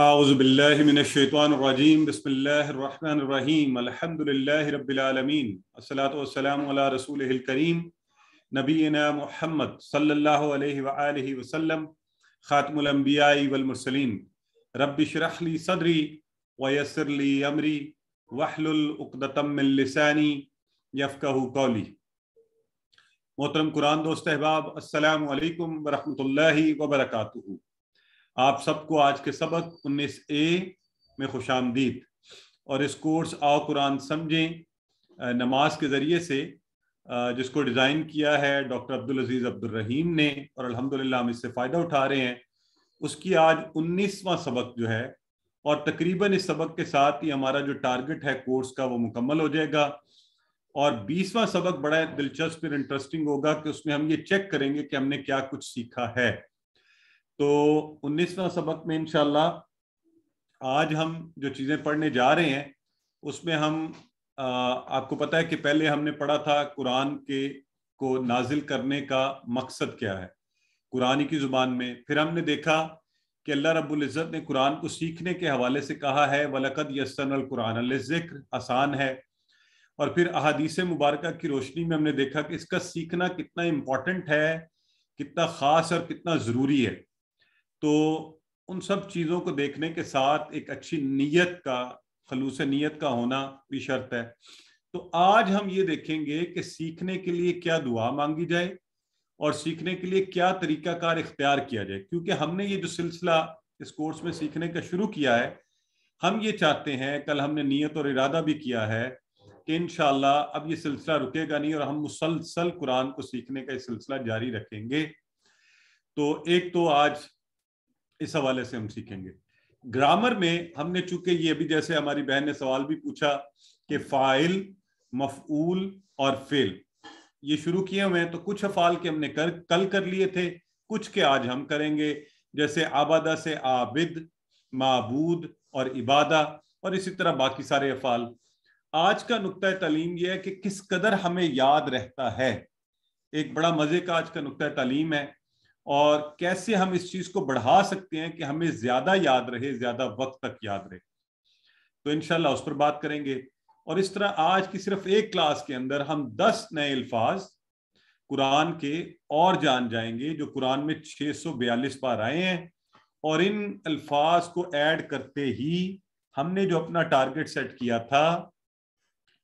أعوذ بالله من الشيطان الرجيم بسم الله الرحمن الرحيم الحمد لله رب العالمين الصلاة والسلام على رسوله الكريم نبينا محمد صلى الله عليه وآله وسلم خاتم الأنبياء والمرسلين رب شرح لي صدري ويسر لي أمري واحلل عقدة من لساني يفقه قولي محترم قرآن دوست احباب السلام عليكم ورحمة الله وبركاته आप सबको आज के सबक 19 ए में खुश आमदीद और इस कोर्स आओ कुरान समझें नमाज के ज़रिए से जिसको डिज़ाइन किया है डॉक्टर अब्दुल अजीज़ अब्दुल रहीम ने और अल्हम्दुलिल्लाह हम इससे फ़ायदा उठा रहे हैं उसकी आज उन्नीसवा सबक जो है और तकरीबन इस सबक के साथ ही हमारा जो टारगेट है कोर्स का वो मुकम्मल हो जाएगा और बीसवां सबक बड़ा दिलचस्प और इंटरेस्टिंग होगा कि उसमें हम ये चेक करेंगे कि हमने क्या कुछ सीखा है तो उन्नीसवा सबक में इनशाला आज हम जो चीज़ें पढ़ने जा रहे हैं उसमें हम आ, आपको पता है कि पहले हमने पढ़ा था कुरान के को नाजिल करने का मकसद क्या है कुरानी की ज़ुबान में फिर हमने देखा कि अल्लाह रब्बुल इज़्ज़त ने कुरान को सीखने के हवाले से कहा है वलकद यसन कुरान ज़िक्र आसान है और फिर अहादीस मुबारक की रोशनी में हमने देखा कि इसका सीखना कितना इम्पॉर्टेंट है कितना ख़ास और कितना ज़रूरी है तो उन सब चीज़ों को देखने के साथ एक अच्छी नीयत का खलूस नीयत का होना भी शर्त है तो आज हम ये देखेंगे कि सीखने के लिए क्या दुआ मांगी जाए और सीखने के लिए क्या तरीकाकार इख्तियार किया जाए क्योंकि हमने ये जो सिलसिला इस कोर्स में सीखने का शुरू किया है हम ये चाहते हैं कल हमने नीयत और इरादा भी किया है कि इन अब ये सिलसिला रुकेगा नहीं और हम मुसलसल कुरान को सीखने का ये सिलसिला जारी रखेंगे तो एक तो आज इस हवाले से हम सीखेंगे ग्रामर में हमने चूंकि ये अभी जैसे हमारी बहन ने सवाल भी पूछा कि फाइल मफूल और फेल ये शुरू किए हुए हैं तो कुछ अफाल के हमने कर कल कर लिए थे कुछ के आज हम करेंगे जैसे आबादा से आबिद मबूद और इबादा और इसी तरह बाकी सारे अफाल आज का नुकता तलीम यह है कि किस कदर हमें याद रहता है एक बड़ा मज़े का आज का नुकता तलीम है और कैसे हम इस चीज को बढ़ा सकते हैं कि हमें ज्यादा याद रहे ज्यादा वक्त तक याद रहे तो इनशाला उस पर बात करेंगे और इस तरह आज की सिर्फ एक क्लास के अंदर हम दस नए अल्फाज कुरान के और जान जाएंगे जो कुरान में 642 बार आए हैं और इन अल्फाज को ऐड करते ही हमने जो अपना टारगेट सेट किया था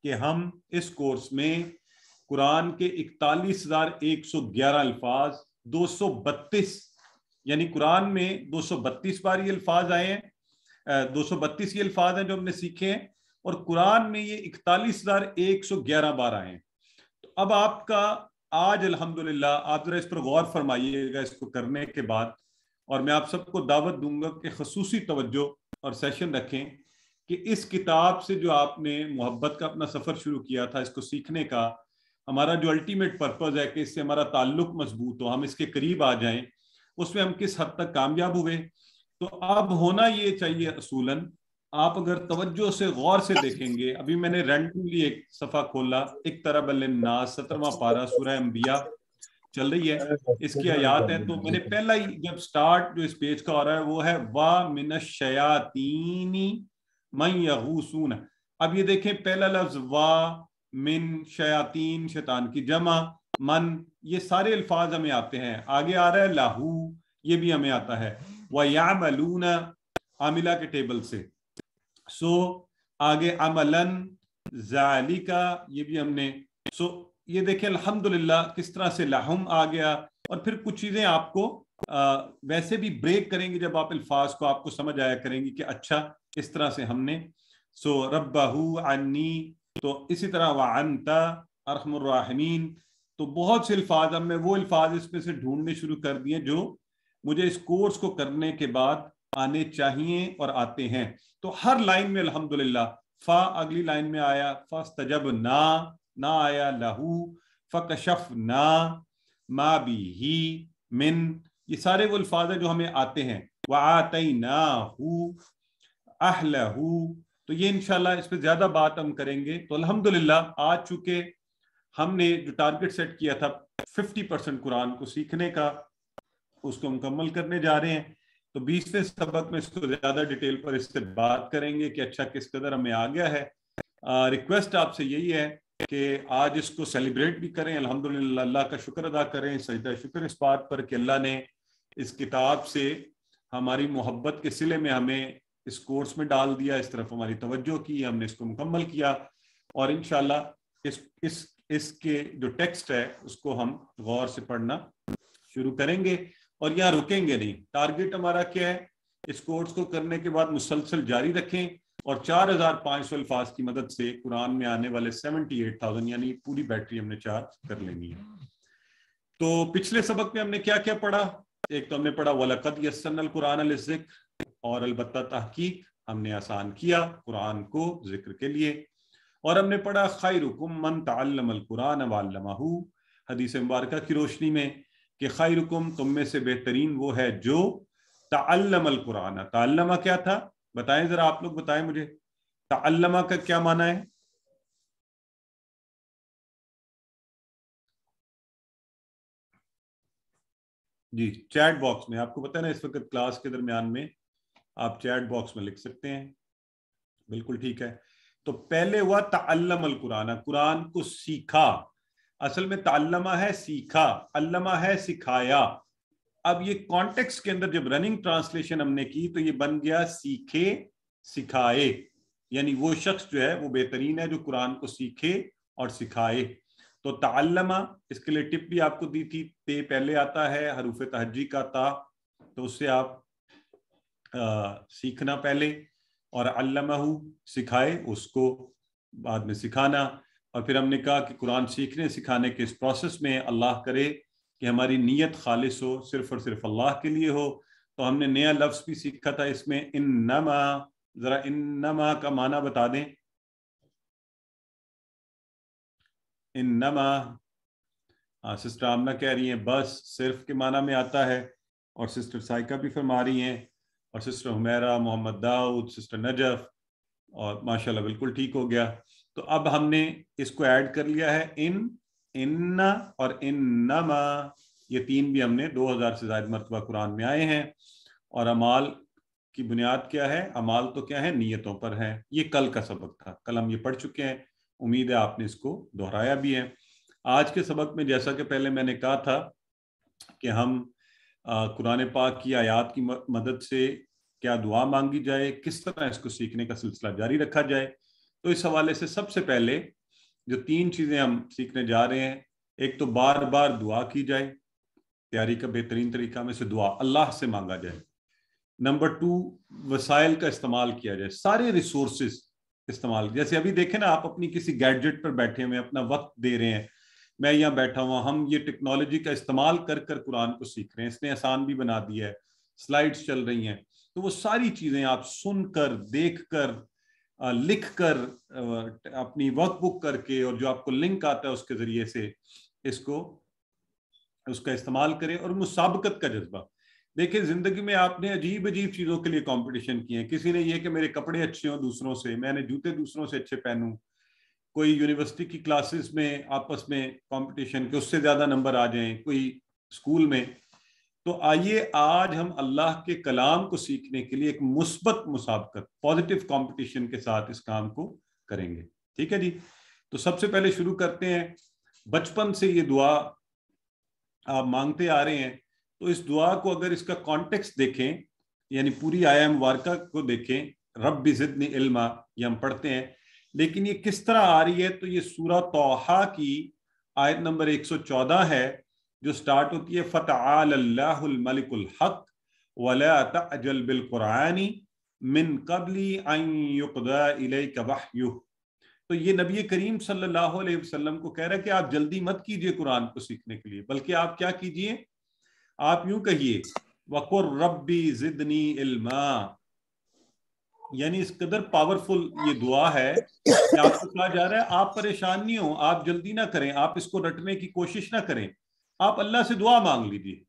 कि हम इस कोर्स में कुरान के इकतालीस हजार एक सौ ग्यारह अल्फाज 232 यानी कुरान में 232 बार ये अल्फाज आए हैं दो ये अल्फाज हैं जो हमने सीखे हैं और कुरान में ये इकतालीस हजार एक सौ ग्यारह बार आए हैं तो अब आपका आज अल्हम्दुलिल्लाह आप जरा इस पर गौर फरमाइएगा इसको करने के बाद और मैं आप सबको दावत दूंगा कि खसूसी तवज्जो और सेशन रखें कि इस किताब से जो आपने मोहब्बत का अपना सफ़र शुरू किया था इसको सीखने का हमारा जो अल्टीमेट पर्पज है कि इससे हमारा ताल्लुक मजबूत हो हम इसके करीब आ जाएं उसमें हम किस हद तक कामयाब हुए तो अब होना ये चाहिए असूलन आप अगर तवज्जो से गौर से देखेंगे अभी मैंने रैंडमली एक सफा खोला एक तरब नाज सत्रवा पारा सुरह अम्बिया चल रही है इसकी आयात है तो मैंने पहला ही जब स्टार्ट जो इस पेज का हो रहा है वो है वा मिन शयातीनी मई अब ये देखें पहला लफ्ज वा मिन शयातीन शैतान की जमा मन ये सारे अल्फाज हमें आते हैं आगे आ रहा है लाहू ये भी हमें आता है वयामलून आमिला के टेबल से सो आगे अमलन जालिका ये भी हमने सो ये देखिए अल्हम्दुलिल्लाह किस तरह से लाहम आ गया और फिर कुछ चीज़ें आपको आ, वैसे भी ब्रेक करेंगे जब आप अल्फाज को आपको समझ आया करेंगी कि अच्छा इस तरह से हमने सो रबू अन्नी तो इसी तरह वानता तो बहुत से अल्फाज अब मैं वो अल्फाज इसमें से ढूंढने शुरू कर दिए जो मुझे इस कोर्स को करने के बाद आने चाहिए और आते हैं तो हर लाइन में अलहमदुल्ला फा अगली लाइन में आया तजब ना ना आया लहू फकशफ ना मा बी ही मिन ये सारे वो अल्फाज जो हमें आते हैं व हू आह लहू तो ये इनशाला इस पर ज्यादा बात हम करेंगे तो अल्हम्दुलिल्लाह आज चूंकि हमने जो टारगेट सेट किया था 50 परसेंट कुरान को सीखने का उसको मुकम्मल करने जा रहे हैं तो बीसवें सबक में इसको ज्यादा डिटेल पर इससे बात करेंगे कि अच्छा किस कदर हमें आ गया है आ, रिक्वेस्ट आपसे यही है कि आज इसको सेलिब्रेट भी करें अल्हम्दुलिल्लाह अल्लाह का शुक्र अदा करें सजदा शुक्र इस बात पर कि अल्लाह ने इस किताब से हमारी मोहब्बत के सिले में हमें इस कोर्स में डाल दिया इस तरफ हमारी तवज्जो की हमने इसको मुकम्मल किया और इन इस इस इसके जो टेक्स्ट है उसको हम गौर से पढ़ना शुरू करेंगे और यहाँ रुकेंगे नहीं टारगेट हमारा क्या है इस कोर्स को करने के बाद मुसलसल जारी रखें और चार हजार पांच सौ अल्फाज की मदद से कुरान में आने वाले सेवेंटी एट थाउजेंड यानी पूरी बैटरी हमने चार्ज कर लेनी है तो पिछले सबक में हमने क्या क्या पढ़ा एक तो हमने पढ़ा वलकत यसन कुरान जिक्र और अलबत् तहकीक हमने आसान किया कुरान को जिक्र के लिए और हमने पढ़ा खैर मन तल्लमल कुरान वालमहू हदीस मुबारक की रोशनी में कि खैर तुम में से बेहतरीन वो है जो तमल कुरान तमा क्या था बताएं जरा आप लोग बताएं मुझे तमा का क्या माना है जी चैट बॉक्स में आपको पता है ना इस वक्त क्लास के दरमियान में आप चैट बॉक्स में लिख सकते हैं बिल्कुल ठीक है तो पहले हुआ तल्लम अल कुरान कुरान को सीखा असल में तल्लमा है सीखा अल्लमा है सिखाया अब ये कॉन्टेक्स्ट के अंदर जब रनिंग ट्रांसलेशन हमने की तो ये बन गया सीखे सिखाए यानी वो शख्स जो है वो बेहतरीन है जो कुरान को सीखे और सिखाए तो तल्लमा इसके लिए टिप भी आपको दी थी ते पहले आता है हरूफ तहजी का ता तो उससे आप सीखना पहले और अल्लाहू सिखाए उसको बाद में सिखाना और फिर हमने कहा कि कुरान सीखने सिखाने के इस प्रोसेस में अल्लाह करे कि हमारी नीयत खालिश हो सिर्फ और सिर्फ अल्लाह के लिए हो तो हमने नया लफ्ज़ भी सीखा था इसमें इन नमा ज़रा इन नमा का माना बता दें इन नमा हाँ सिस्टर आमना कह रही हैं बस सिर्फ के माना में आता है और सिस्टर साइका भी फरमा रही हैं और सिस्टर हुमैरा मोहम्मद दाऊद सिस्टर नजफ और माशाल्लाह बिल्कुल ठीक हो गया तो अब हमने इसको ऐड कर लिया है इन इन्ना और नमा ये तीन भी हमने 2000 से ज्यादा मरतबा कुरान में आए हैं और अमाल की बुनियाद क्या है अमाल तो क्या है नीयतों पर है ये कल का सबक था कल हम ये पढ़ चुके हैं उम्मीद है आपने इसको दोहराया भी है आज के सबक में जैसा कि पहले मैंने कहा था कि हम कुरान पाक की आयात की मदद से क्या दुआ मांगी जाए किस तरह इसको सीखने का सिलसिला जारी रखा जाए तो इस हवाले से सबसे पहले जो तीन चीज़ें हम सीखने जा रहे हैं एक तो बार बार दुआ की जाए तैयारी का बेहतरीन तरीका में से दुआ अल्लाह से मांगा जाए नंबर टू वसाइल का इस्तेमाल किया जाए सारे रिसोर्स इस्तेमाल जैसे अभी देखें ना आप अपनी किसी गैडजेट पर बैठे हुए अपना वक्त दे रहे हैं मैं यहाँ बैठा हुआ हम ये टेक्नोलॉजी का इस्तेमाल कर कर कुरान को सीख रहे हैं इसने आसान भी बना दिया है स्लाइड्स चल रही हैं तो वो सारी चीजें आप सुनकर देखकर लिखकर अपनी वर्कबुक करके और जो आपको लिंक आता है उसके जरिए से इसको उसका इस्तेमाल करें और मुसाबकत का जज्बा देखिए जिंदगी में आपने अजीब अजीब चीजों के लिए कंपटीशन किए हैं किसी ने यह कि मेरे कपड़े अच्छे हों दूसरों से मैंने जूते दूसरों से अच्छे पहनूं कोई यूनिवर्सिटी की क्लासेस में आपस में कंपटीशन के उससे ज्यादा नंबर आ जाएं कोई स्कूल में तो आइए आज हम अल्लाह के कलाम को सीखने के लिए एक मुस्बत मुसाबकत पॉजिटिव कंपटीशन के साथ इस काम को करेंगे ठीक है जी तो सबसे पहले शुरू करते हैं बचपन से ये दुआ आप मांगते आ रहे हैं तो इस दुआ को अगर इसका कॉन्टेक्स्ट देखें यानी पूरी आयाम वारका को देखें रब जिदनी इल्मा ये हम पढ़ते हैं लेकिन ये किस तरह आ रही है तो ये सूरा तोहा की आयत नंबर 114 है जो स्टार्ट होती है फ़तःल्लामलिकुल हक वजल बिलकुरानी मिन कबली तो ये नबी करीम सल्लल्लाहु अलैहि वसल्लम को कह रहा है कि आप जल्दी मत कीजिए कुरान को सीखने के लिए बल्कि आप क्या कीजिए आप यूं कहिए वकुर रब्बी जिदनी इल्मा यानी इस कदर पावरफुल ये दुआ है कि आपको कहा जा रहा है आप परेशान नहीं हो आप जल्दी ना करें आप इसको रटने की कोशिश ना करें आप अल्लाह से दुआ मांग लीजिए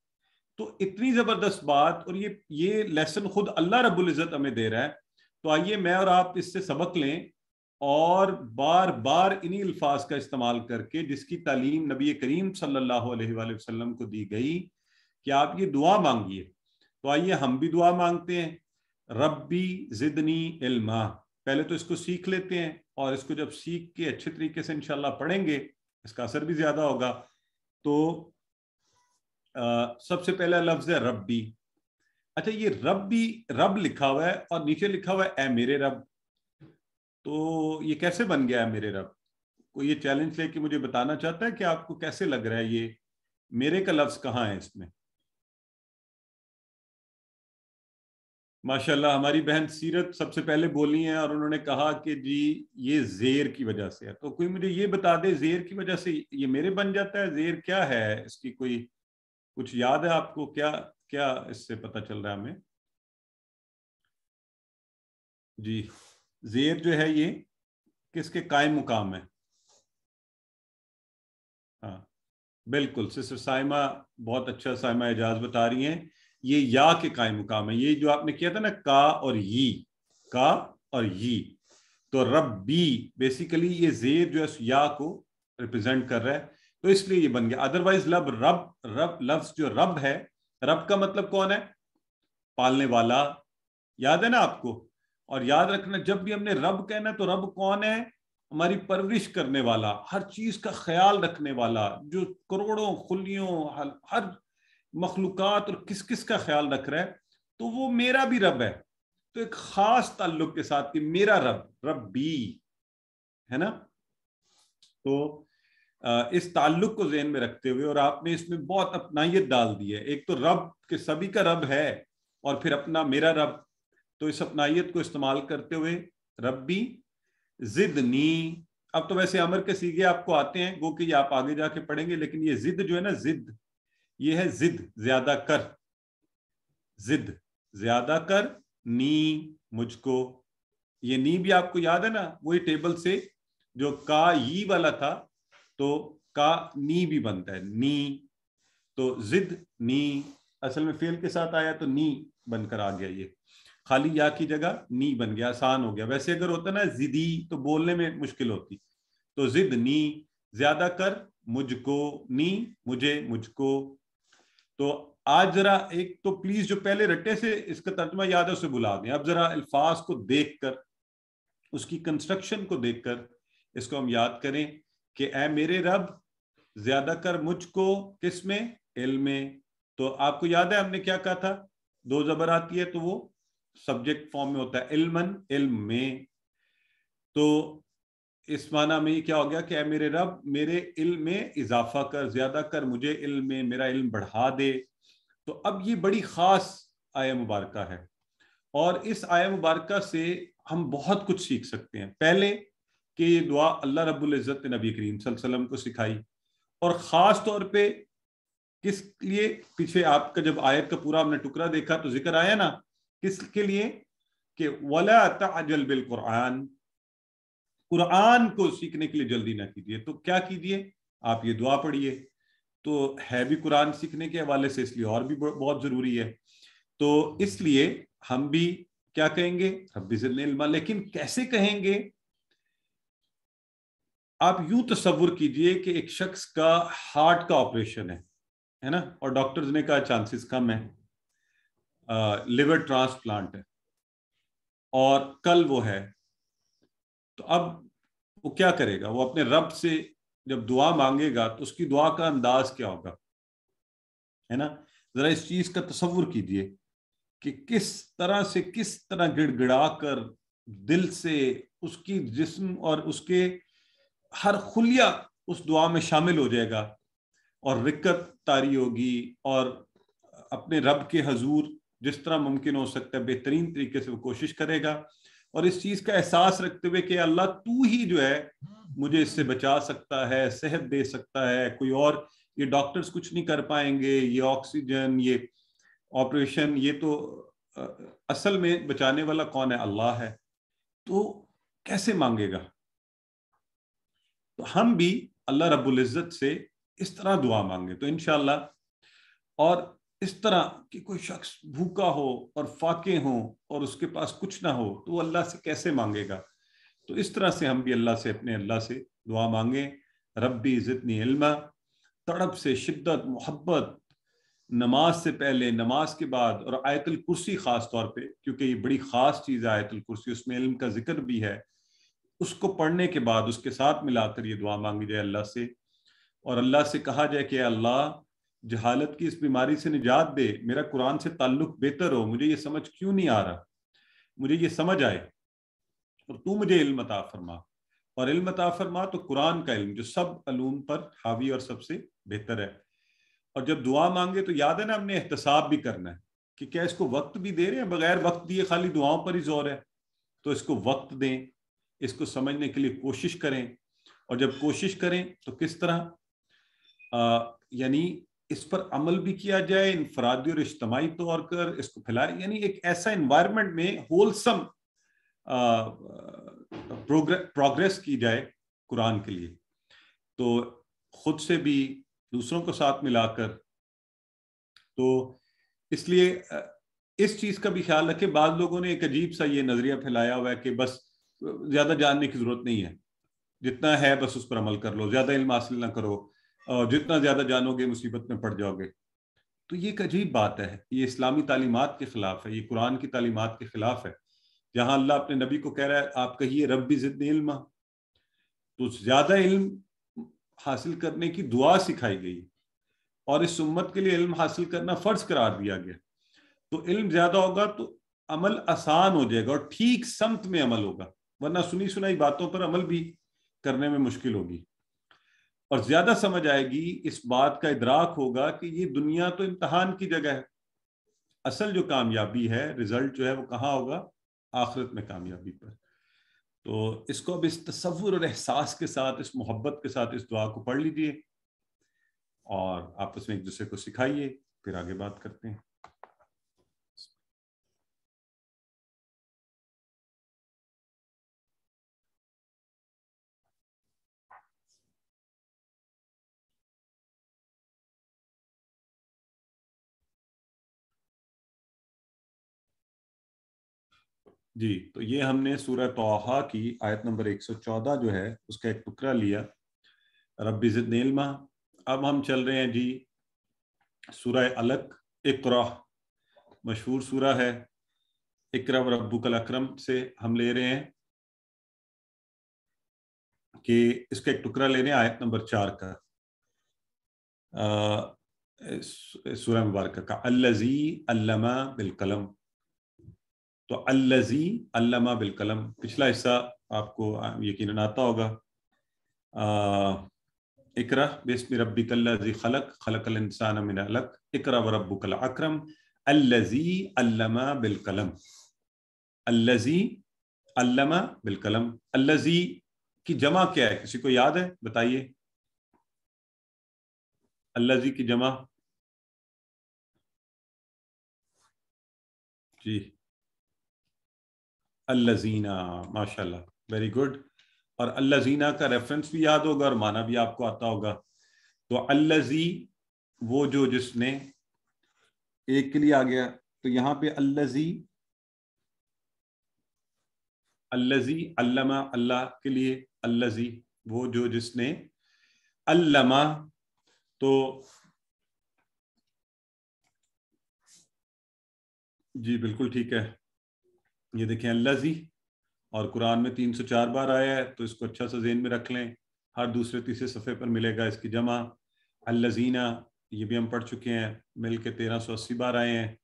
तो इतनी ज़बरदस्त बात और ये ये लेसन खुद अल्लाह रब्बुल इज़्ज़त हमें दे रहा है तो आइए मैं और आप इससे सबक लें और बार बार इन्हीं अल्फाज का इस्तेमाल करके जिसकी तालीम नबी करीम सल्लल्लाहु अलैहि वसल्लम को दी गई कि आप ये दुआ मांगिए तो आइए हम भी दुआ मांगते हैं रब्बी जिदनी इल्मा पहले तो इसको सीख लेते हैं और इसको जब सीख के अच्छे तरीके से इनशाला पढ़ेंगे इसका असर भी ज़्यादा होगा तो सबसे पहला लफ्ज है रब्बी अच्छा ये रब्बी रब लिखा हुआ है और नीचे लिखा हुआ है ए मेरे रब तो ये कैसे बन गया है मेरे रब को ये चैलेंज लेके मुझे बताना चाहता है कि आपको कैसे लग रहा है ये मेरे का लफ्ज कहाँ है इसमें माशाल्लाह हमारी बहन सीरत सबसे पहले बोली है और उन्होंने कहा कि जी ये जेर की वजह से है तो कोई मुझे ये बता दे जेर की वजह से ये मेरे बन जाता है जेर क्या है इसकी कोई कुछ याद है आपको क्या क्या इससे पता चल रहा है हमें जी जेर जो है ये किसके कायम मुकाम है हाँ बिल्कुल सिस्टर साइमा बहुत अच्छा साइमा एजाज बता रही हैं ये या के कायम मुकाम है ये जो आपने किया था ना का और यी का और यी तो रब बी बेसिकली ये जेर जो है या को रिप्रेजेंट कर रहा है तो इसलिए ये बन गया अदरवाइज लब रब रब लफ्ज जो रब है रब का मतलब कौन है पालने वाला याद है ना आपको और याद रखना जब भी हमने रब कहना तो रब कौन है हमारी परवरिश करने वाला हर चीज का ख्याल रखने वाला जो करोड़ों खुलियों हर मखलूकत और किस किस का ख्याल रख रहा है तो वो मेरा भी रब है तो एक खास ताल्लुक के साथ कि मेरा रब रब बी है ना तो इस ताल्लुक को जेन में रखते हुए और आपने इसमें बहुत अपनाइत डाल दी है एक तो रब के सभी का रब है और फिर अपना मेरा रब तो इस अपनाइत को इस्तेमाल करते हुए रबी नी अब तो वैसे अमर के सीगे आपको आते हैं गो कि ये आप आगे जाके पढ़ेंगे लेकिन ये जिद जो है ना जिद ये है जिद ज्यादा कर जिद ज्यादा कर नी मुझको ये नी भी आपको याद है ना वही टेबल से जो का ई वाला था तो का नी भी बनता है नी तो जिद नी असल में फेल के साथ आया तो नी बनकर आ गया ये खाली या की जगह नी बन गया आसान हो गया वैसे अगर होता ना जिदी तो बोलने में मुश्किल होती तो जिद नी ज्यादा कर मुझको नी मुझे मुझको तो आज जरा एक तो प्लीज जो पहले रट्टे से इसका तर्जमा याद है उसे बुला दें अब जरा अल्फाज को देख कर उसकी कंस्ट्रक्शन को देखकर इसको हम याद करें कि ए मेरे रब ज्यादा कर मुझको किस में इल्म तो आपको याद है हमने क्या कहा था दो जबर आती है तो वो सब्जेक्ट फॉर्म में होता है इल्मन इल्म में तो इस माना में क्या हो गया कि ए मेरे रब मेरे इल्म में इजाफा कर ज्यादा कर मुझे इल्म में मेरा इल्म बढ़ा दे तो अब ये बड़ी खास आया मुबारक है और इस आया मुबारक से हम बहुत कुछ सीख सकते हैं पहले कि ये दुआ अल्लाह इज़्ज़त ने नबी करीम वसल्लम को सिखाई और ख़ास तौर पे किस लिए पीछे आपका जब आयत का पूरा हमने टुकड़ा देखा तो जिक्र आया ना किसके लिए कि वला तजल बिल कुरान कुरान को सीखने के लिए जल्दी ना कीजिए तो क्या कीजिए आप ये दुआ पढ़िए तो है भी कुरान सीखने के हवाले से इसलिए और भी बहुत ज़रूरी है तो इसलिए हम भी क्या कहेंगे रब्बिज़िल्मा लेकिन कैसे कहेंगे आप यूं तस्वुर कीजिए कि एक शख्स का हार्ट का ऑपरेशन है है ना और डॉक्टर्स ने कहा चांसेस कम है लिवर ट्रांसप्लांट है और कल वो है तो अब वो क्या करेगा वो अपने रब से जब दुआ मांगेगा तो उसकी दुआ का अंदाज क्या होगा है ना जरा इस चीज का तस्वुर कीजिए कि किस तरह से किस तरह गिड़गिड़ा कर दिल से उसकी जिस्म और उसके हर खुलिया उस दुआ में शामिल हो जाएगा और रिक्कत तारी होगी और अपने रब के हजूर जिस तरह मुमकिन हो सकता है बेहतरीन तरीके से वो कोशिश करेगा और इस चीज का एहसास रखते हुए कि अल्लाह तू ही जो है मुझे इससे बचा सकता है सेहत दे सकता है कोई और ये डॉक्टर्स कुछ नहीं कर पाएंगे ये ऑक्सीजन ये ऑपरेशन ये तो असल में बचाने वाला कौन है अल्लाह है तो कैसे मांगेगा तो हम भी अल्लाह इज़्ज़त से इस तरह दुआ मांगे तो इन और इस तरह कि कोई शख्स भूखा हो और फाके हों और उसके पास कुछ ना हो तो वो अल्लाह से कैसे मांगेगा तो इस तरह से हम भी अल्लाह से अपने अल्लाह से दुआ मांगे रब्बी ज़ितनी इल्मा तड़प से शिद्दत मोहब्बत नमाज से पहले नमाज के बाद और आयतल कुर्सी ख़ास तौर पे क्योंकि ये बड़ी ख़ास चीज़ है आयतल कुर्सी उसमें इल्म का जिक्र भी है उसको पढ़ने के बाद उसके साथ मिलाकर ये दुआ मांगी जाए अल्लाह से और अल्लाह से कहा जाए कि अल्लाह जहालत की इस बीमारी से निजात दे मेरा कुरान से ताल्लुक बेहतर हो मुझे ये समझ क्यों नहीं आ रहा मुझे ये समझ आए और तू मुझे इल्म अता फरमा और इल्म अता फरमा तो कुरान का इल्म जो सब अलूम पर हावी और सबसे बेहतर है और जब दुआ मांगे तो याद है ना हमने एहतसाब भी करना है कि क्या इसको वक्त भी दे रहे हैं बगैर वक्त दिए खाली दुआओं पर ही जोर है तो इसको वक्त दें इसको समझने के लिए कोशिश करें और जब कोशिश करें तो किस तरह यानी इस पर अमल भी किया जाए इनफरादी और इज्तमाही तौर पर इसको फैलाए यानी एक ऐसा इन्वायरमेंट में होलसम प्रोग्रेस की जाए कुरान के लिए तो खुद से भी दूसरों को साथ मिलाकर तो इसलिए इस चीज का भी ख्याल रखें बाद लोगों ने एक अजीब सा ये नजरिया फैलाया हुआ है कि बस ज्यादा जानने की जरूरत नहीं है जितना है बस उस पर अमल कर लो ज्यादा इल्म हासिल ना करो और जितना ज्यादा जानोगे मुसीबत में पड़ जाओगे तो ये एक अजीब बात है ये इस्लामी तालीमत के खिलाफ है ये कुरान की तालीमत के खिलाफ है जहां अल्लाह अपने नबी को कह रहा है आप कहिए रब भी जिद इल्म तो ज्यादा इल्म हासिल करने की दुआ सिखाई गई और इस उम्मत के लिए इल्म हासिल करना फर्ज करार दिया गया तो इल्म ज्यादा होगा तो अमल आसान हो जाएगा और ठीक समत में अमल होगा वरना सुनी सुनाई बातों पर अमल भी करने में मुश्किल होगी और ज्यादा समझ आएगी इस बात का इदराक होगा कि ये दुनिया तो इम्तहान की जगह है असल जो कामयाबी है रिजल्ट जो है वो कहाँ होगा आखिरत में कामयाबी पर तो इसको अब इस तस्वुर और एहसास के साथ इस मोहब्बत के साथ इस दुआ को पढ़ लीजिए और आपस में एक दूसरे को सिखाइए फिर आगे बात करते हैं जी तो ये हमने सूरह तोहा की आयत नंबर 114 जो है उसका एक टुकड़ा लिया रब इज़्ज़तमा अब हम चल रहे हैं जी सूरह अलक इकरा मशहूर सूरा है रब्बू कल अक्रम से हम ले रहे हैं कि इसका एक टुकड़ा ले रहे हैं आयत नंबर चार का सूरह मुबारक का अल्लजी अल्लमा बिलकलम तो अल्लजी अल्लामा बिल कलम पिछला हिस्सा आपको यकीन आता होगा इकरा बेसम रबी कल्लाजी खलक खलक इंसान मिन अलक इकरा व रब्बू कल अक्रम अल्लजी अल्लामा बिल कलम अल्लजी अल्लामा बिल कलम अल्लजी की जमा क्या है किसी को याद है बताइए अल्लाजी की जमा जी अल्लाजीना माशाल्लाह वेरी गुड और अल्लाजीना का रेफरेंस भी याद होगा और माना भी आपको आता होगा तो अल्लाजी वो जो जिसने एक के लिए आ गया तो यहाँ पे अल्लाजी अल्लाजी अल्लामा अल्लाह के लिए अल्लाजी वो जो जिसने अल्लामा तो जी बिल्कुल ठीक है ये देखें अल्लाजी और कुरान में तीन सौ चार बार आया है तो इसको अच्छा सा जेन में रख लें हर दूसरे तीसरे सफ़े पर मिलेगा इसकी जमा अल्लाजीना ये भी हम पढ़ चुके हैं मिल के तेरह सौ अस्सी बार आए हैं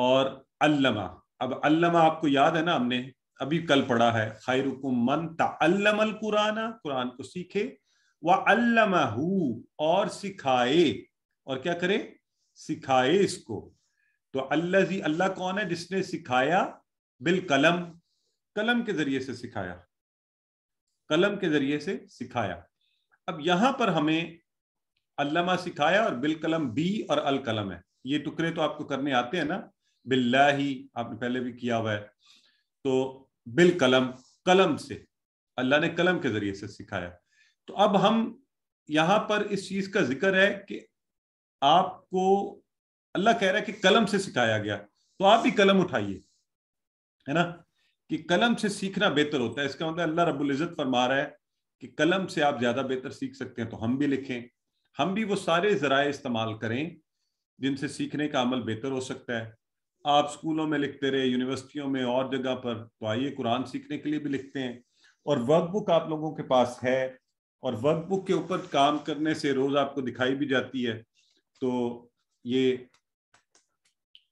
और अल्लमा अब अल्लमा आपको याद है ना हमने अभी कल पढ़ा है खैर मन तल्लमल कुराना कुरान को सीखे व अल्लमा और सिखाए और क्या करे सिखाए इसको तो अल्लाजी अल्लाह कौन है जिसने सिखाया बिल कलम कलम के जरिए से सिखाया कलम के जरिए से सिखाया अब यहां पर हमें अल्लामा सिखाया और बिल कलम बी और अल कलम है ये टुकड़े तो आपको करने आते हैं ना बिल्ला ही आपने पहले भी किया हुआ है तो बिल कलम कलम से अल्लाह ने कलम के जरिए से सिखाया तो अब हम यहां पर इस चीज का जिक्र है कि आपको अल्लाह कह रहा है कि कलम से सिखाया गया तो आप ही कलम उठाइए है ना कि कलम से सीखना बेहतर होता है इसका मतलब अल्लाह रब्बुल इज़्ज़त फरमा रहा है कि कलम से आप ज़्यादा बेहतर सीख सकते हैं तो हम भी लिखें हम भी वो सारे जराए इस्तेमाल करें जिनसे सीखने का अमल बेहतर हो सकता है आप स्कूलों में लिखते रहे यूनिवर्सिटियों में और जगह पर तो आइए कुरान सीखने के लिए भी लिखते हैं और वर्क बुक आप लोगों के पास है और वर्क बुक के ऊपर काम करने से रोज़ आपको दिखाई भी जाती है तो ये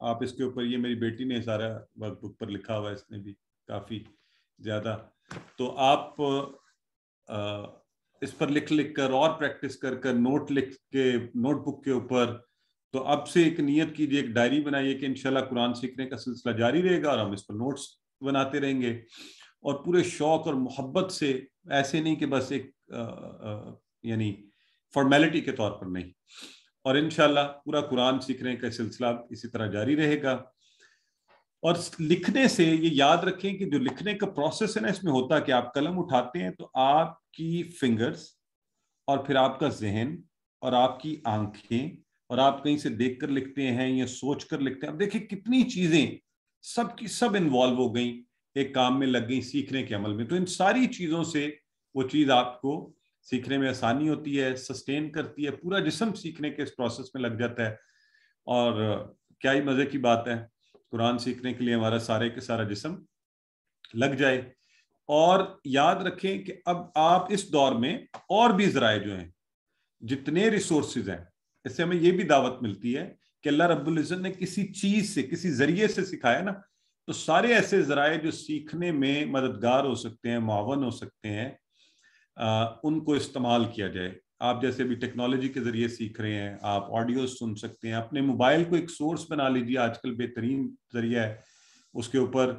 आप इसके ऊपर ये मेरी बेटी ने सारा वर्कबुक पर लिखा हुआ है इसने भी काफ़ी ज़्यादा तो आप आ, इस पर लिख लिख कर और प्रैक्टिस कर कर नोट लिख के नोटबुक के ऊपर तो अब से एक नियत कीजिए एक डायरी बनाइए कि इनशाला कुरान सीखने का सिलसिला जारी रहेगा और हम इस पर नोट्स बनाते रहेंगे और पूरे शौक और मोहब्बत से ऐसे नहीं कि बस एक यानी फॉर्मेलिटी के तौर पर नहीं और इन पूरा कुरान सीखने का सिलसिला इसी तरह जारी रहेगा और लिखने से ये याद रखें कि जो लिखने का प्रोसेस है ना इसमें होता कि आप कलम उठाते हैं तो आपकी फिंगर्स और फिर आपका जहन और आपकी आंखें और आप कहीं से देख कर लिखते हैं या सोच कर लिखते हैं अब देखिए कितनी चीजें सब की सब इन्वॉल्व हो गई एक काम में लग गई सीखने के अमल में तो इन सारी चीजों से वो चीज आपको सीखने में आसानी होती है सस्टेन करती है पूरा जिसम सीखने के इस प्रोसेस में लग जाता है और क्या ही मज़े की बात है कुरान सीखने के लिए हमारा सारे के सारा जिसम लग जाए और याद रखें कि अब आप इस दौर में और भी जराए जो हैं जितने रिसोर्सेज हैं इससे हमें यह भी दावत मिलती है कि अल्लाह रब्ज़त ने किसी चीज़ से किसी ज़रिए से सिखाया ना तो सारे ऐसे ज़राए जो सीखने में मददगार हो सकते हैं मावन हो सकते हैं उनको इस्तेमाल किया जाए आप जैसे अभी टेक्नोलॉजी के जरिए सीख रहे हैं आप ऑडियो सुन सकते हैं अपने मोबाइल को एक सोर्स बना लीजिए आजकल बेहतरीन जरिया है उसके ऊपर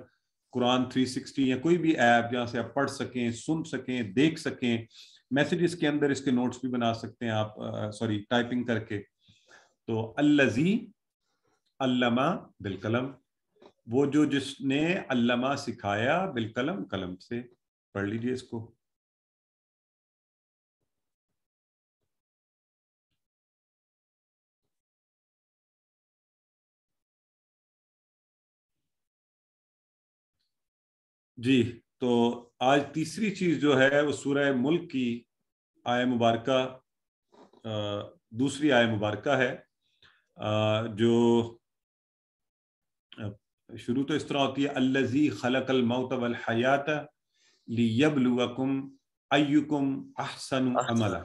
कुरान 360 या कोई भी ऐप जहाँ से आप पढ़ सकें सुन सकें देख सकें मैसेजेस के अंदर इसके नोट्स भी बना सकते हैं आप सॉरी टाइपिंग करके तो अल्लाजी अल्लामा बिलकलम वो जो जिसने अल्लामा सिखाया बिलकलम कलम से पढ़ लीजिए इसको जी तो आज तीसरी चीज जो है वो सूरह मुल्क की आय मुबारक दूसरी आय मुबारक है जो शुरू तो इस तरह होती है अल्लजी खलक मौत वल हयात लियबलुकुम अयुकुम अहसन अमला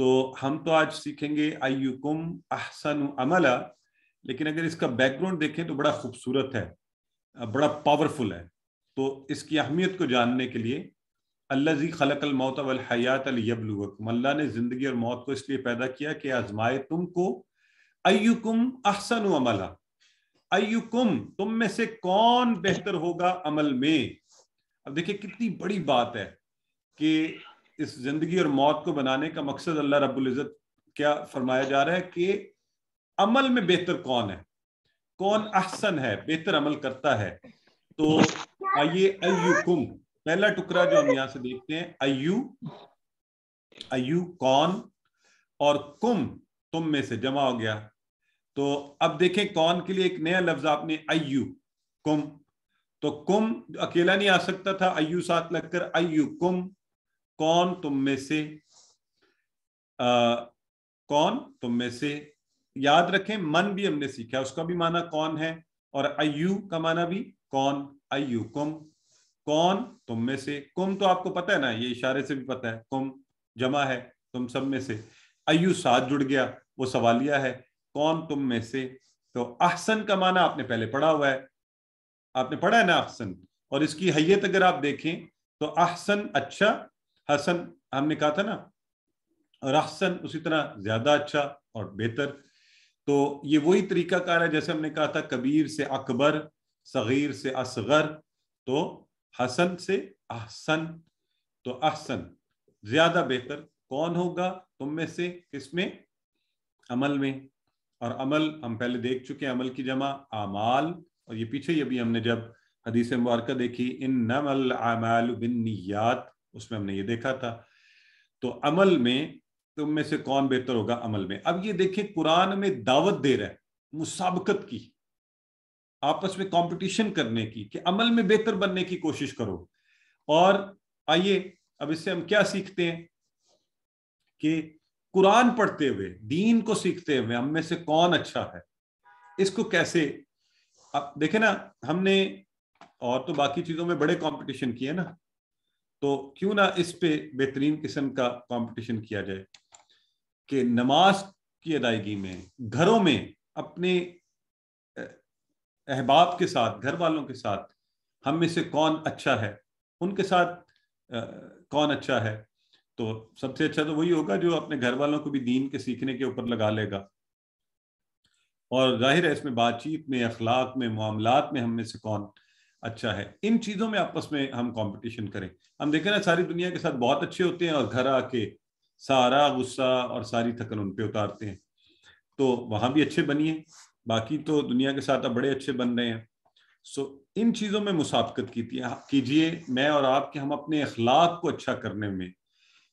तो हम तो आज सीखेंगे अयुकुम अहसन अमला लेकिन अगर इसका बैकग्राउंड देखें तो बड़ा खूबसूरत है बड़ा पावरफुल है तो इसकी अहमियत को जानने के लिए अल्लाजी खलकल मौत अल हयात अलियबलुकम अल्लाह ने ज़िंदगी और मौत को इसलिए पैदा किया कि आजमाए तुमको अयुकुम अहसन अमला अयुकुम तुम में से कौन बेहतर होगा अमल में अब देखिए कितनी बड़ी बात है कि इस जिंदगी और मौत को बनाने का मकसद अल्लाह रब्बुल इज़्ज़त क्या फरमाया जा रहा है कि अमल में बेहतर कौन है कौन अहसन है बेहतर अमल करता है तो आइए अयुकुम पहला टुकड़ा जो हम यहां से देखते हैं अयु अयु कौन और कुम तुम में से जमा हो गया तो अब देखें कौन के लिए एक नया लफ्ज आपने अयु कुम तो कुम अकेला नहीं आ सकता था अयु साथ लगकर अयु कुम कौन तुम में से आ, कौन तुम में से याद रखें मन भी हमने सीखा उसका भी माना कौन है और अयु का माना भी कौन कुम कौन तुम में से कुम तो आपको पता है ना ये इशारे से भी पता है कुम जमा है तुम सब में से अयु साथ जुड़ गया वो सवालिया है कौन तुम में से तो अहसन का माना आपने पहले पढ़ा हुआ है आपने पढ़ा है ना अहसन और इसकी हैयत अगर आप देखें तो अहसन अच्छा हसन हमने कहा था ना और अहसन उसी तरह ज्यादा अच्छा और बेहतर तो ये वही तरीका कार है जैसे हमने कहा था कबीर से अकबर सगीर से असगर तो हसन से अहसन तो अहसन ज्यादा बेहतर कौन होगा तुम में से किसमें अमल में और अमल हम पहले देख चुके हैं अमल की जमा आमाल और ये पीछे ये भी हमने जब हदीस मुबारक देखी इन नमल आमाल बिन नियात उसमें हमने ये देखा था तो अमल में तुम में से कौन बेहतर होगा अमल में अब ये देखें कुरान में दावत दे रहा है मुसाबकत की आपस में कंपटीशन करने की कि अमल में बेहतर बनने की कोशिश करो और आइए अब इससे हम क्या सीखते हैं कि कुरान पढ़ते हुए दीन को सीखते हुए हम में से कौन अच्छा है इसको कैसे अब देखे ना हमने और तो बाकी चीजों में बड़े कंपटीशन किए ना तो क्यों ना इस पे बेहतरीन किस्म का कंपटीशन किया जाए कि नमाज की अदायगी में घरों में अपने अहबाब के साथ घर वालों के साथ हम में से कौन अच्छा है उनके साथ आ, कौन अच्छा है तो सबसे अच्छा तो वही होगा जो अपने घर वालों को भी दीन के सीखने के ऊपर लगा लेगा और जाहिर है इसमें बातचीत में अखलाक में मामलात में हम में से कौन अच्छा है इन चीज़ों में आपस में हम कंपटीशन करें हम देखें ना सारी दुनिया के साथ बहुत अच्छे होते हैं और घर आके सारा गुस्सा और सारी थकन उन पे उतारते हैं तो वहां भी अच्छे बनिए बाकी तो दुनिया के साथ आप बड़े अच्छे बन रहे हैं सो इन चीज़ों में मुसाबकत हाँ, कीजिए मैं और आप कि हम अपने अखलाक को अच्छा करने में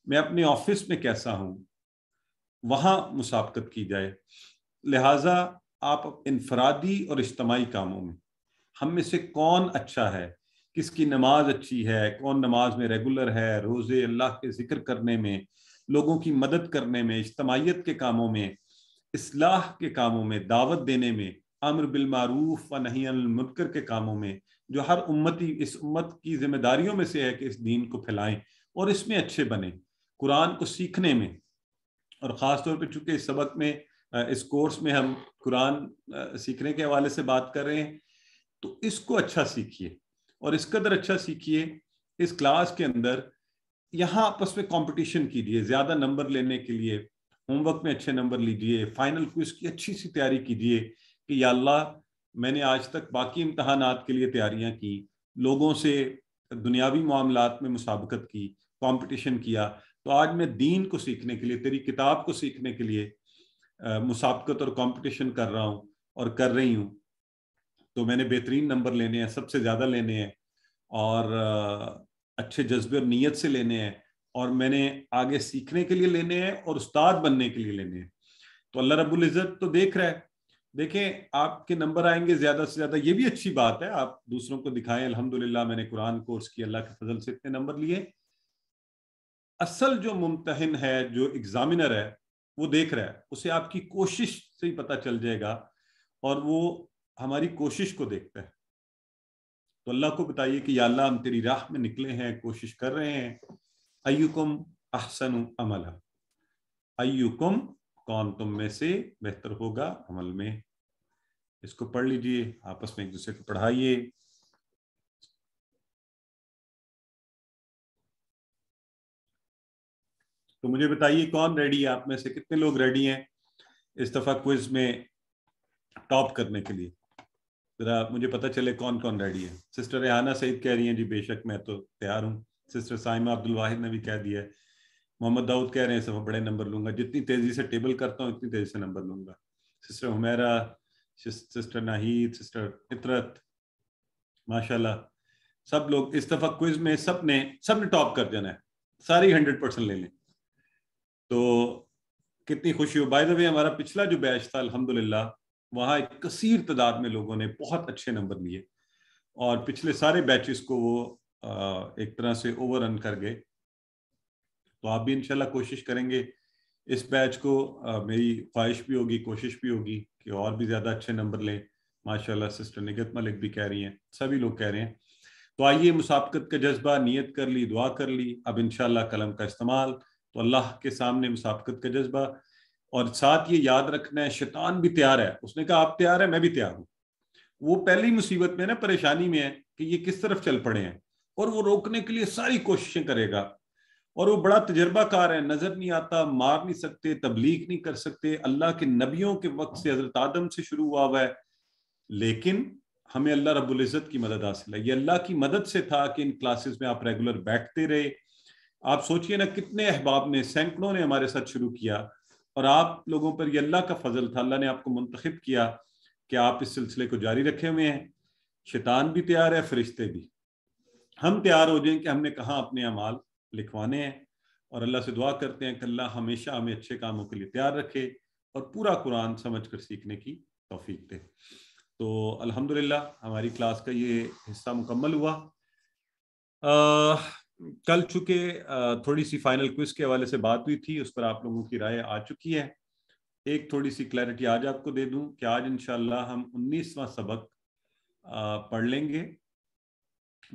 मैं अपने ऑफिस में कैसा हूँ वहाँ मुसाबकत की जाए लिहाजा आप इनफरादी और इज्तमाही कामों में हम में से कौन अच्छा है किसकी नमाज अच्छी है कौन नमाज में रेगुलर है रोज़े अल्लाह के जिक्र करने में लोगों की मदद करने में इज्तमाहीत के कामों में इसलाह के कामों में दावत देने में अमर बिलमारूफ व नहीं मुनकर के कामों में जो हर उम्मती इस उम्मत की जिम्मेदारियों में से है कि इस दीन को फैलाएं और इसमें अच्छे बने कुरान को सीखने में और ख़ास तौर पर चूँकि इस सबक में इस कोर्स में हम कुरान सीखने के हवाले से बात कर रहे हैं तो इसको अच्छा सीखिए और इस कदर अच्छा सीखिए इस क्लास के अंदर यहाँ आपस में कंपटीशन कीजिए ज़्यादा नंबर लेने के लिए होमवर्क में अच्छे नंबर लीजिए फाइनल क्विज की अच्छी सी तैयारी कीजिए कि या अल्लाह मैंने आज तक बाकी इम्तहान के लिए तैयारियां की लोगों से दुनियावी मामला में मुसाबकत की कंपटीशन किया तो आज मैं दीन को सीखने के लिए तेरी किताब को सीखने के लिए मुसाबकत और कंपटीशन कर रहा हूँ और कर रही हूँ तो मैंने बेहतरीन नंबर लेने हैं सबसे ज़्यादा लेने हैं और अच्छे जज्बे और नीयत से लेने हैं और मैंने आगे सीखने के लिए लेने हैं और उस्ताद बनने के लिए लेने हैं तो अल्लाह रब्बुल इज़्ज़त तो देख रहा है देखें आपके नंबर आएंगे ज्यादा से ज्यादा ये भी अच्छी बात है आप दूसरों को दिखाएं अल्हम्दुलिल्लाह मैंने कुरान कोर्स की अल्लाह के फजल से इतने नंबर लिए असल जो मुमतहन है जो एग्जामिनर है वो देख रहा है उसे आपकी कोशिश से ही पता चल जाएगा और वो हमारी कोशिश को देखता है तो अल्लाह को बताइए कि या अल्लाह हम तेरी राह में निकले हैं कोशिश कर रहे हैं अयुकुम अहसन अमल अयुकुम कौन तुम में से बेहतर होगा अमल में इसको पढ़ लीजिए आपस में एक दूसरे को पढ़ाइए तो मुझे बताइए कौन रेडी है आप में से कितने लोग रेडी हैं इस दफा क्विज में टॉप करने के लिए जरा मुझे पता चले कौन कौन रेडी है सिस्टर रेहाना सईद कह रही हैं जी बेशक मैं तो तैयार हूँ सिस्टर साइमा अब्दुल वाहिद ने भी कह दिया है मोहम्मद दाऊद कह रहे हैं सब बड़े नंबर लूंगा जितनी तेज़ी से टेबल करता हूँ उतनी तेज़ी से नंबर लूंगा sister Humaira sister Naheed sister Fitrat माशाल्लाह सब लोग इस दफ़ा क्विज में सब ने सब ने टॉप कर देना है सारी हंड्रेड परसेंट ले लें तो कितनी खुशी हो बाय द वे हमारा पिछला जो बैच था अल्हम्दुलिल्लाह वहाँ एक कसीर तादाद में लोगों ने बहुत अच्छे नंबर लिए और पिछले सारे बैचेस को वो एक तरह से ओवर रन कर गए तो आप भी इनशाला कोशिश करेंगे इस बैच को मेरी ख्वाहिश भी होगी कोशिश भी होगी कि और भी ज़्यादा अच्छे नंबर लें माशाल्लाह सिस्टर निगत मलिक भी कह रही हैं सभी लोग कह रहे हैं तो आइए मुसाबकत का जज्बा नीयत कर ली दुआ कर ली अब इन कलम का इस्तेमाल तो अल्लाह के सामने मुसाबकत का जज्बा और साथ ये याद रखना है शैतान भी तैयार है उसने कहा आप तैयार है मैं भी तैयार हूँ वो पहली मुसीबत में ना परेशानी में है कि ये किस तरफ चल पड़े हैं और वो रोकने के लिए सारी कोशिशें करेगा और वो बड़ा तजर्बाकार है नजर नहीं आता मार नहीं सकते तबलीग नहीं कर सकते अल्लाह के नबियों के वक्त से हजरत आदम से शुरू हुआ हुआ है लेकिन हमें अल्लाह रब्बुल इज़्ज़त की मदद हासिल है ये अल्लाह की मदद से था कि इन क्लासेस में आप रेगुलर बैठते रहे आप सोचिए ना कितने अहबाब ने सैकड़ों ने हमारे साथ शुरू किया और आप लोगों पर यह अल्लाह का फजल था अल्लाह ने आपको मुंतखब किया कि आप इस सिलसिले को जारी रखे हुए हैं शैतान भी तैयार है फरिश्ते भी हम तैयार हो जाएं कि हमने कहाँ अपने अमाल लिखवाने हैं और अल्लाह से दुआ करते हैं कि अल्लाह हमेशा हमें अच्छे कामों के लिए तैयार रखे और पूरा कुरान समझ कर सीखने की तोफीक दे तो अल्हम्दुलिल्लाह हमारी क्लास का ये हिस्सा मुकम्मल हुआ आ, कल चुके थोड़ी सी फाइनल क्विज के हवाले से बात हुई थी उस पर आप लोगों की राय आ चुकी है एक थोड़ी सी क्लैरिटी आज आपको दे दूं कि आज इनशाला हम उन्नीसवा सबक पढ़ लेंगे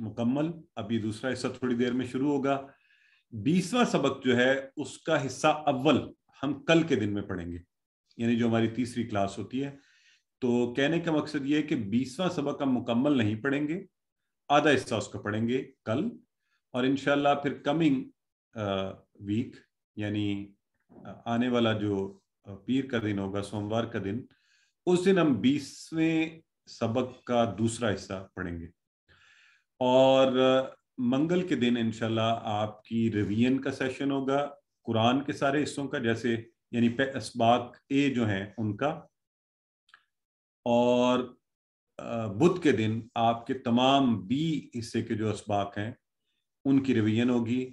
मुकम्मल अब ये दूसरा हिस्सा थोड़ी देर में शुरू होगा बीसवा सबक जो है उसका हिस्सा अव्वल हम कल के दिन में पढ़ेंगे यानी जो हमारी तीसरी क्लास होती है तो कहने का मकसद ये है कि बीसवा सबक हम मुकम्मल नहीं पढ़ेंगे आधा हिस्सा उसका पढ़ेंगे कल और इनशाला फिर कमिंग वीक यानी आने वाला जो पीर का दिन होगा सोमवार का दिन उस दिन हम बीसवें सबक का दूसरा हिस्सा पढ़ेंगे और मंगल के दिन इनशाला आपकी रिवीजन का सेशन होगा कुरान के सारे हिस्सों का जैसे यानी इसबाक ए जो हैं उनका और बुध के दिन आपके तमाम बी हिस्से के जो इसबाक हैं उनकी रिवीजन होगी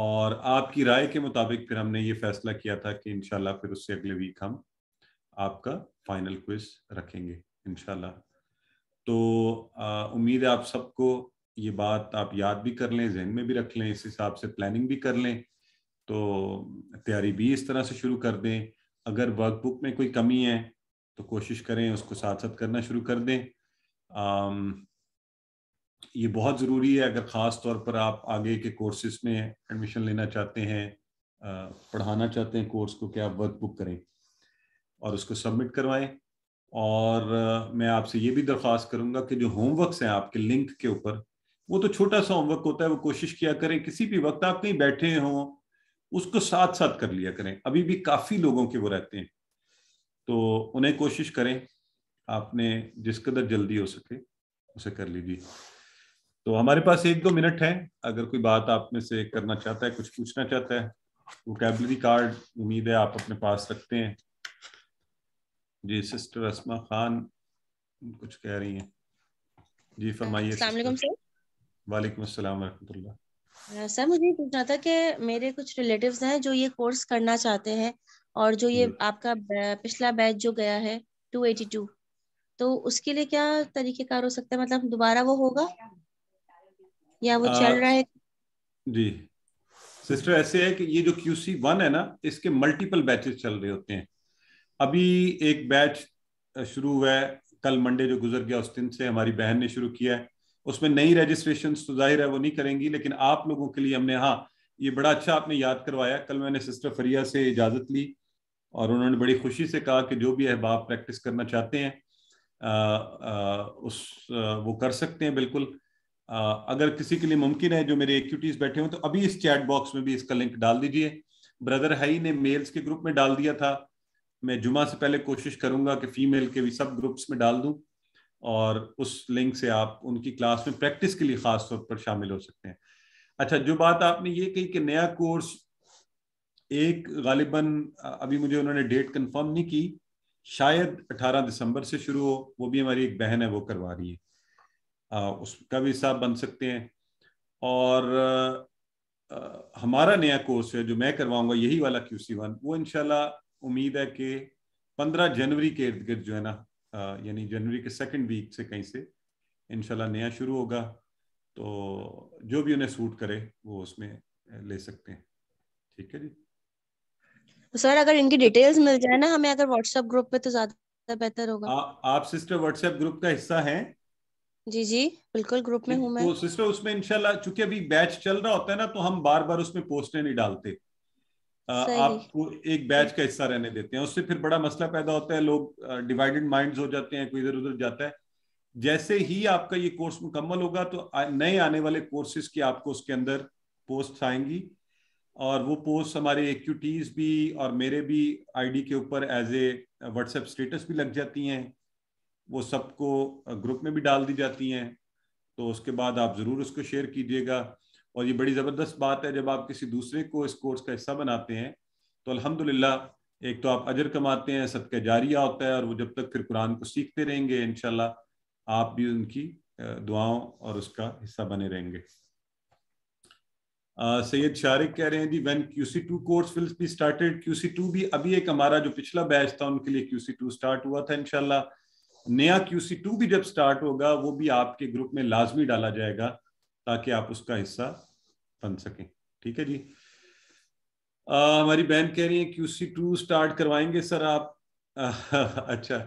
और आपकी राय के मुताबिक फिर हमने ये फैसला किया था कि इनशाला फिर उससे अगले वीक हम आपका फाइनल क्विज रखेंगे इनशाला तो उम्मीद है आप सबको ये बात आप याद भी कर लें जहन में भी रख लें इस हिसाब से प्लानिंग भी कर लें तो तैयारी भी इस तरह से शुरू कर दें अगर वर्कबुक में कोई कमी है तो कोशिश करें उसको साथ साथ करना शुरू कर दें आम, ये बहुत ज़रूरी है अगर ख़ास तौर पर आप आगे के कोर्सेज में एडमिशन लेना चाहते हैं पढ़ाना चाहते हैं कोर्स को कि आप बुक करें और उसको सबमिट करवाएं और मैं आपसे ये भी दरख्वास्त करूंगा कि जो होमवर्क्स हैं आपके लिंक के ऊपर वो तो छोटा सा होमवर्क होता है वो कोशिश किया करें किसी भी वक्त आप कहीं बैठे हों उसको साथ साथ कर लिया करें अभी भी काफी लोगों के वो रहते हैं तो उन्हें कोशिश करें आपने जिस कदर जल्दी हो सके उसे कर लीजिए तो हमारे पास एक दो मिनट है अगर कोई बात आप में से करना चाहता है कुछ पूछना चाहता है वो कैबलरी कार्ड उम्मीद है आप अपने पास रखते हैं जी सिस्टर असमा खान कुछ कह रही हैं जी हाँ, फरमाइए सर वालेकुम अस्सलाम वरहमतुल्लाह सर मुझे पूछना था कि मेरे कुछ रिलेटिव्स हैं जो ये कोर्स करना चाहते हैं और जो ये आपका पिछला बैच जो गया है 282 तो उसके लिए क्या कार हो सकता है मतलब दोबारा वो होगा या वो आ, चल रहा है जी सिस्टर ऐसे है कि ये जो सी वन है ना इसके मल्टीपल बैचेस चल रहे होते हैं अभी एक बैच शुरू हुआ है कल मंडे जो गुजर गया उस दिन से हमारी बहन ने शुरू किया है उसमें नई रजिस्ट्रेशन तो जाहिर है वो नहीं करेंगी लेकिन आप लोगों के लिए हमने हाँ ये बड़ा अच्छा आपने याद करवाया कल मैंने सिस्टर फरिया से इजाज़त ली और उन्होंने बड़ी खुशी से कहा कि जो भी अहबाब प्रैक्टिस करना चाहते हैं आ, आ, उस आ, वो कर सकते हैं बिल्कुल आ, अगर किसी के लिए मुमकिन है जो मेरे एक्यूटीज बैठे हों तो अभी इस चैट बॉक्स में भी इसका लिंक डाल दीजिए ब्रदर हाई ने मेल्स के ग्रुप में डाल दिया था मैं जुमा से पहले कोशिश करूंगा कि फीमेल के भी सब ग्रुप्स में डाल दूं और उस लिंक से आप उनकी क्लास में प्रैक्टिस के लिए खास तौर पर शामिल हो सकते हैं अच्छा जो बात आपने ये कही कि नया कोर्स एक गालिबन अभी मुझे उन्होंने डेट कंफर्म नहीं की शायद 18 दिसंबर से शुरू हो वो भी हमारी एक बहन है वो करवा रही है आ, उसका भी हिसाब बन सकते हैं और आ, हमारा नया कोर्स है जो मैं करवाऊंगा यही वाला क्यू सी वन वो इनशाला उम्मीद है कि 15 जनवरी के इर्द गिर्द जो है ना यानी जनवरी के सेकंड वीक से कहीं से इनशाला नया शुरू होगा तो जो भी उन्हें सूट करे वो उसमें ले सकते हैं ठीक है जी तो सर अगर इनकी डिटेल्स मिल जाए ना हमें अगर व्हाट्सएप ग्रुप पे तो ज्यादा बेहतर होगा आ, आप सिस्टर व्हाट्सएप ग्रुप का हिस्सा हैं जी जी बिल्कुल ग्रुप में हूँ मैं तो सिस्टर उसमें इनशाला चूंकि अभी बैच चल रहा होता है ना तो हम बार बार उसमें पोस्टें नहीं डालते आपको एक बैच का हिस्सा रहने देते हैं उससे फिर बड़ा मसला पैदा होता है लोग डिवाइडेड माइंड्स हो जाते हैं कोई इधर उधर जाता है जैसे ही आपका ये कोर्स मुकम्मल होगा तो नए आने वाले कोर्सेज की आपको उसके अंदर पोस्ट आएंगी और वो पोस्ट हमारे एक्यूटीज भी और मेरे भी आईडी के ऊपर एज ए व्हाट्सएप स्टेटस भी लग जाती हैं वो सबको ग्रुप में भी डाल दी जाती हैं तो उसके बाद आप ज़रूर उसको शेयर कीजिएगा और ये बड़ी ज़बरदस्त बात है जब आप किसी दूसरे को इस कोर्स का हिस्सा बनाते हैं तो अल्हम्दुलिल्लाह एक तो आप अजर कमाते हैं सदका जारिया होता है और वो जब तक फिर कुरान को सीखते रहेंगे इन आप भी उनकी दुआओं और उसका हिस्सा बने रहेंगे सैयद शारिक कह रहे हैं जी Q QC two course will be started QC two भी अभी एक हमारा जो पिछला बैच था उनके लिए क्यूसी टू स्टार्ट हुआ था इनशाला नया क्यूसी टू भी जब स्टार्ट होगा वो भी आपके ग्रुप में लाजमी डाला जाएगा ताकि आप उसका हिस्सा बन सकें ठीक है जी आ, हमारी बहन कह रही है क्यूसी टू स्टार्ट करवाएंगे सर आप आ, अच्छा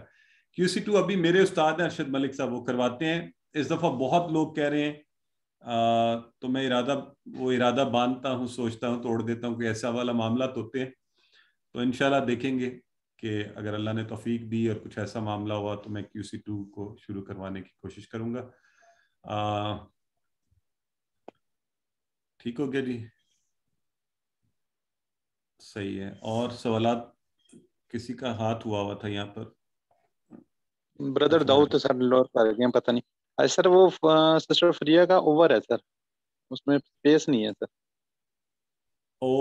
क्यूसी टू अभी मेरे उस्ताद हैं अरशद मलिक साहब वो करवाते हैं इस दफ़ा बहुत लोग कह रहे हैं आ, तो मैं इरादा वो इरादा बांधता हूँ सोचता हूँ तोड़ देता हूँ कि ऐसा वाला मामला तो होते हैं तो इनशाला देखेंगे कि अगर अल्लाह ने तोफीक दी और कुछ ऐसा मामला हुआ तो मैं क्यूसी टू को शुरू करवाने की कोशिश करूँगा ठीक हो गया जी सही है और सवाल किसी का हाथ हुआ हुआ था यहाँ पर ब्रदर दाऊद सर लोअर कर गए पता नहीं अरे सर वो सिस्टर फ्रिया का ओवर है सर उसमें स्पेस नहीं है सर ओ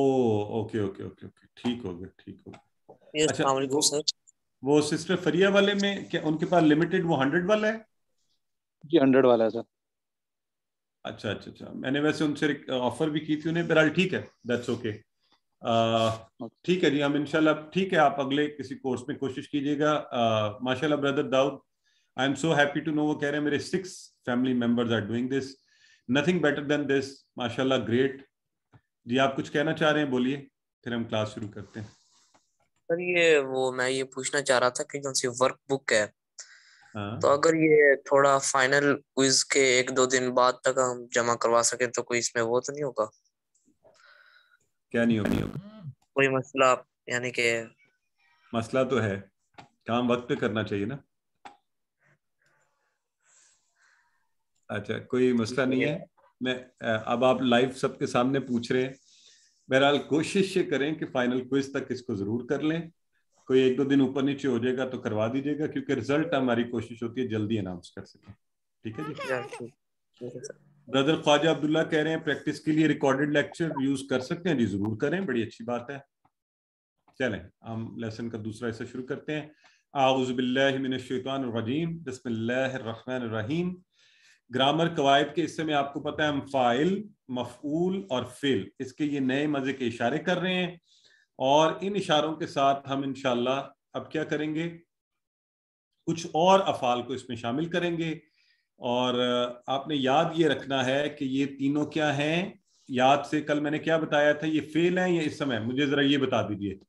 ओके ओके ओके ओके ठीक हो गया ठीक हो गया अच्छा वो, वो सिस्टर फरिया वाले में क्या उनके पास लिमिटेड वो हंड्रेड वाला है जी हंड्रेड वाला है सर अच्छा अच्छा अच्छा मैंने वैसे उनसे ऑफर भी की थी उन्हें बहरहाल ठीक है दैट्स ओके ठीक है जी हम इनशाला ठीक है आप अगले किसी कोर्स में कोशिश कीजिएगा माशाल्लाह brother Dawood I am so happy to know वो कह रहे हैं मेरे six family members are doing this nothing better than this माशाल्लाह ग्रेट जी आप कुछ कहना चाह रहे हैं बोलिए फिर हम क्लास शुरू करते हैं सर ये वो मैं ये पूछना चाह रहा था कि जो सी वर्क बुक है हाँ। तो अगर ये थोड़ा फाइनल क्विज के एक दो दिन बाद तक हम जमा करवा सके तो कोई इसमें वो तो नहीं होगा क्या नहीं होगा कोई मसला यानी के मसला तो है काम वक्त पे करना चाहिए ना अच्छा कोई मसला नहीं है मैं अब आप लाइव सबके सामने पूछ रहे हैं बहरहाल कोशिश ये करें कि फाइनल क्विज तक इसको जरूर कर लें कोई एक दो दिन ऊपर नीचे हो जाएगा तो करवा दीजिएगा क्योंकि रिजल्ट हमारी कोशिश होती है जल्दी अनाउंस कर सके ठीक है जी ब्रदर ख्वाजा अब्दुल्ला कह रहे हैं प्रैक्टिस के लिए रिकॉर्डेड लेक्चर यूज कर सकते हैं जी जरूर करें बड़ी अच्छी बात है चलें हम लेसन का दूसरा हिस्सा शुरू करते हैं आउज़बिल्लिमिनशैतानरजीम बसमीम ग्रामर कवायद के हिस्से में आपको पता है हम फ़ाइल मफूल और फ़िल इसके ये नए मज़े के इशारे कर रहे हैं और इन इशारों के साथ हम इनशाला अब क्या करेंगे कुछ और अफाल को इसमें शामिल करेंगे और आपने याद ये रखना है कि ये तीनों क्या हैं याद से कल मैंने क्या बताया था ये फेल है या इस समय मुझे जरा ये बता दीजिए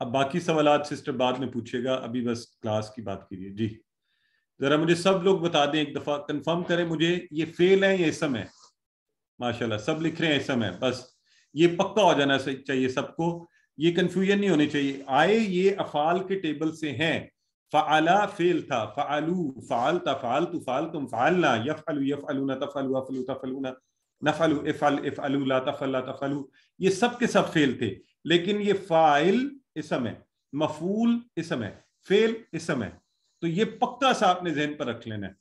अब बाकी सवाल सिस्टर बाद में पूछेगा अभी बस क्लास की बात कीजिए जी ज़रा मुझे सब लोग बता दें एक दफ़ा कंफर्म करें मुझे ये फेल है या इसम है माशाल्लाह सब लिख रहे हैं इसम है बस ये पक्का हो जाना चाहिए सबको ये कन्फ्यूजन नहीं होनी चाहिए आए ये अफाल के टेबल से हैं फ़ाला फेल था फ़ालू फ़ाल था फ़ाल तू फ़ाल तुम फ़ालना यफ़ अलू यफ़ अलूना तफ़लू अफ़लू तफ़लूना नफ़लू इफ़ल इफ़ अलू ला तफ़ल्ला तफ़लू ये सब के सब फेल थे लेकिन ये फ़ाइल इसम है मफूल इसम है फेल इसम है तो ये पक्का सा आपने जहन पर रख लेना है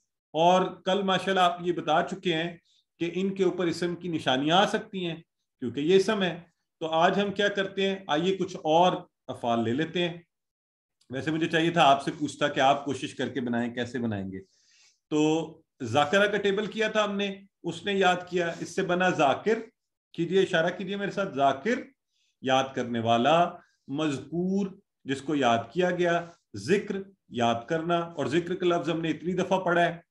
और कल माशा आप ये बता चुके हैं कि इनके ऊपर इसम की निशानियां आ सकती हैं क्योंकि ये इसम है तो आज हम क्या करते हैं आइए कुछ और अफाल ले लेते हैं वैसे मुझे चाहिए था आपसे पूछता कि आप कोशिश करके बनाएं कैसे बनाएंगे तो जाकरा का टेबल किया था हमने उसने याद किया इससे बना जाकिर कीजिए इशारा कीजिए मेरे साथ जाकिर याद करने वाला मजकूर जिसको याद किया गया जिक्र याद करना और जिक्र का लफ्ज हमने इतनी दफा पढ़ा है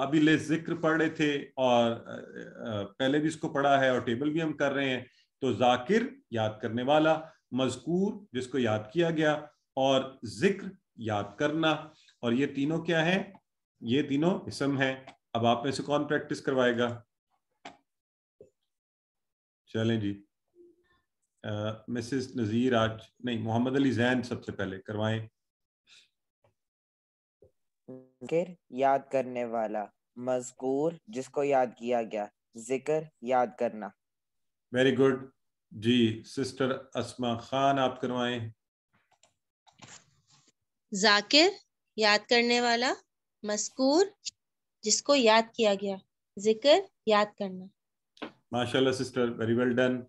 अभी ले जिक्र पढ़ रहे थे और पहले भी इसको पढ़ा है और टेबल भी हम कर रहे हैं तो जाकिर याद करने वाला मजकूर जिसको याद किया गया और जिक्र याद करना और ये तीनों क्या है ये तीनों इसम है अब आप में से कौन प्रैक्टिस करवाएगा चलें जी मिसेस नज़ीर आज नहीं मोहम्मद अली जैन सबसे पहले करवाएं जिक्र याद करने वाला मजकूर जिसको याद किया गया जिक्र याद करना वेरी गुड जी सिस्टर असमा खान आप करवाएं जाकिर याद करने वाला मस्कूर जिसको याद किया गया जिक्र याद करना माशाल्लाह सिस्टर वेरी वेल डन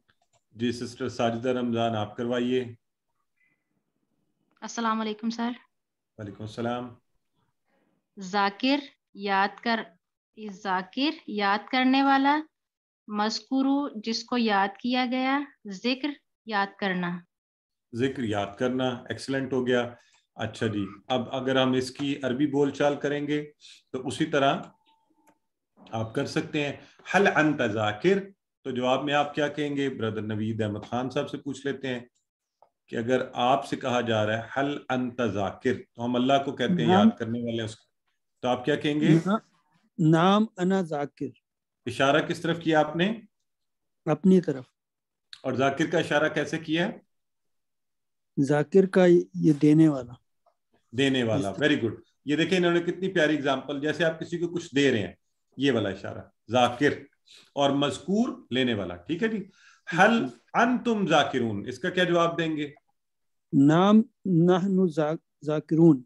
जी सिस्टर साजिदा रमजान आप करवाइए अस्सलाम वालेकुम सर वालेकुम सलाम जाकिर याद कर जाकिर याद करने वाला मस्कुरु जिसको याद किया गया जिक्र याद करना जिक्र याद करना एक्सलेंट हो गया अच्छा जी अब अगर हम इसकी अरबी बोलचाल करेंगे तो उसी तरह आप कर सकते हैं हल अंत जाकिर तो जवाब में आप क्या कहेंगे ब्रदर नवीद अहमद खान साहब से पूछ लेते हैं कि अगर आपसे कहा जा रहा है हल अंत जाकिर तो हम अल्लाह को कहते हैं हाँ। याद करने वाले उसको तो आप क्या कहेंगे ना, नाम अना जाकिर इशारा किस तरफ किया आपने अपनी तरफ और जाकिर का इशारा कैसे किया जाकिर का ये देने वाला देने वाला वेरी गुड ये देखिए इन्होंने कितनी प्यारी एग्जांपल जैसे आप किसी को कुछ दे रहे हैं ये वाला इशारा जाकिर और मजकूर लेने वाला ठीक है जी हल अन तुम जाकिरून इसका क्या जवाब देंगे नाम नाहनु जा, जाकिरून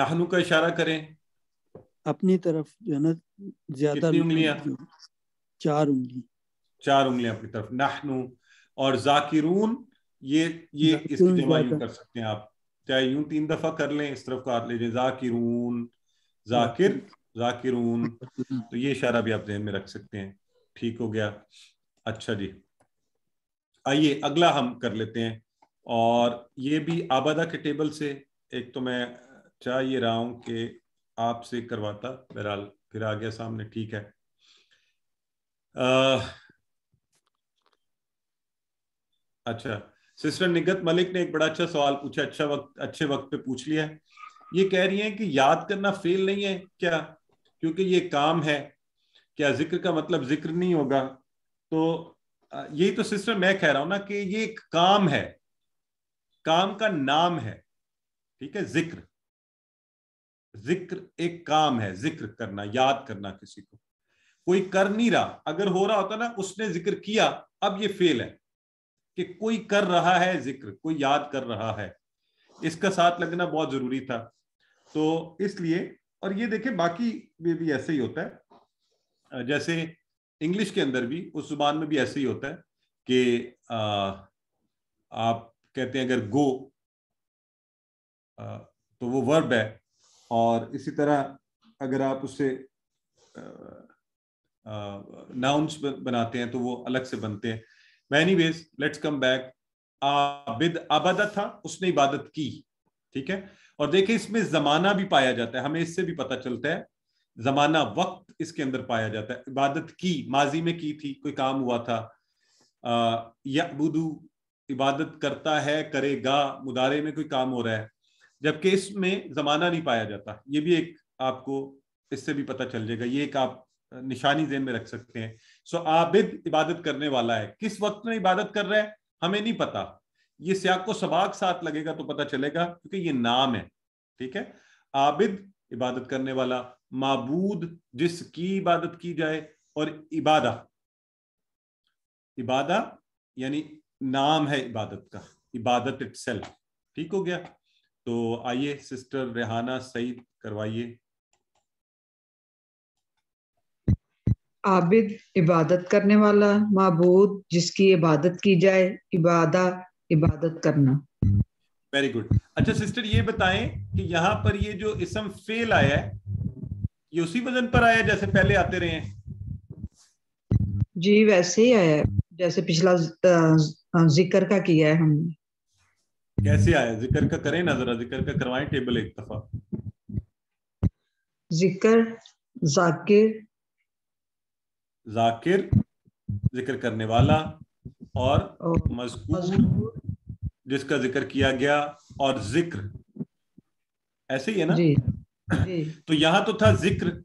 नाहनु का इशारा करें अपनी तरफ जो है ना ज्यादा चार उंगली चार उंगली अपनी तरफ नहनू और जाकिरून ये ये इसकी जमा यूं कर सकते हैं आप चाहे यूं तीन दफा कर लें इस तरफ का ले जाकिरून जाकिर जाकिरून तो ये इशारा भी आप जहन में रख सकते हैं ठीक हो गया अच्छा जी आइए अगला हम कर लेते हैं और ये भी आबादा के टेबल से एक तो मैं चाह ये रहा हूं कि आपसे करवाता बहरहाल फिर आ गया सामने ठीक है आ, अच्छा सिस्टर निगत मलिक ने एक बड़ा अच्छा सवाल पूछा अच्छा वक्त अच्छे वक्त पे पूछ लिया ये कह रही हैं कि याद करना फेल नहीं है क्या क्योंकि ये काम है क्या जिक्र का मतलब जिक्र नहीं होगा तो यही तो सिस्टर मैं कह रहा हूं ना कि ये एक काम है काम का नाम है ठीक है जिक्र जिक्र एक काम है जिक्र करना याद करना किसी को कोई कर नहीं रहा अगर हो रहा होता ना उसने जिक्र किया अब ये फेल है कि कोई कर रहा है जिक्र कोई याद कर रहा है इसका साथ लगना बहुत जरूरी था तो इसलिए और ये देखें बाकी में भी ऐसे ही होता है जैसे इंग्लिश के अंदर भी उस जुबान में भी ऐसे ही होता है कि आप कहते हैं अगर गो आ, तो वो वर्ब है और इसी तरह अगर आप उसे नाउंस बनाते हैं तो वो अलग से बनते हैं many ways let's come back आबिद आबादा था उसने इबादत की ठीक है और देखें इसमें जमाना भी पाया जाता है हमें इससे भी पता चलता है जमाना वक्त इसके अंदर पाया जाता है इबादत की माजी में की थी कोई काम हुआ था यबुदू इबादत करता है करेगा मुदारे में कोई काम हो रहा है जबकि इसमें जमाना नहीं पाया जाता ये भी एक आपको इससे भी पता चल जाएगा ये एक आप निशानी जेन में रख सकते हैं सो आबिद इबादत करने वाला है किस वक्त में इबादत कर रहा है हमें नहीं पता ये सियाक को सबाक साथ लगेगा तो पता चलेगा क्योंकि ये नाम है ठीक है आबिद इबादत करने वाला माबूद जिसकी इबादत की जाए और इबादा इबादा यानी नाम है इबादत का इबादत इट ठीक हो गया तो आइए सिस्टर रेहाना सईद करवाइए आबिद इबादत करने वाला मबूद जिसकी इबादत की जाए इबादा इबादत करना वेरी गुड अच्छा सिस्टर ये बताएं कि यहाँ पर ये जो इसम फेल आया है ये उसी वजन पर आया जैसे पहले आते रहे हैं जी वैसे ही आया जैसे पिछला जिक्र का किया है हमने कैसे आया जिक्र का करें ना जरा जिक्र का करवाएं टेबल एक दफा जिक्र जाकिर जाकिर जिक्र करने वाला और मजकूर जिसका जिक्र किया गया और जिक्र ऐसे ही है ना जी, जी. तो यहां तो था जिक्र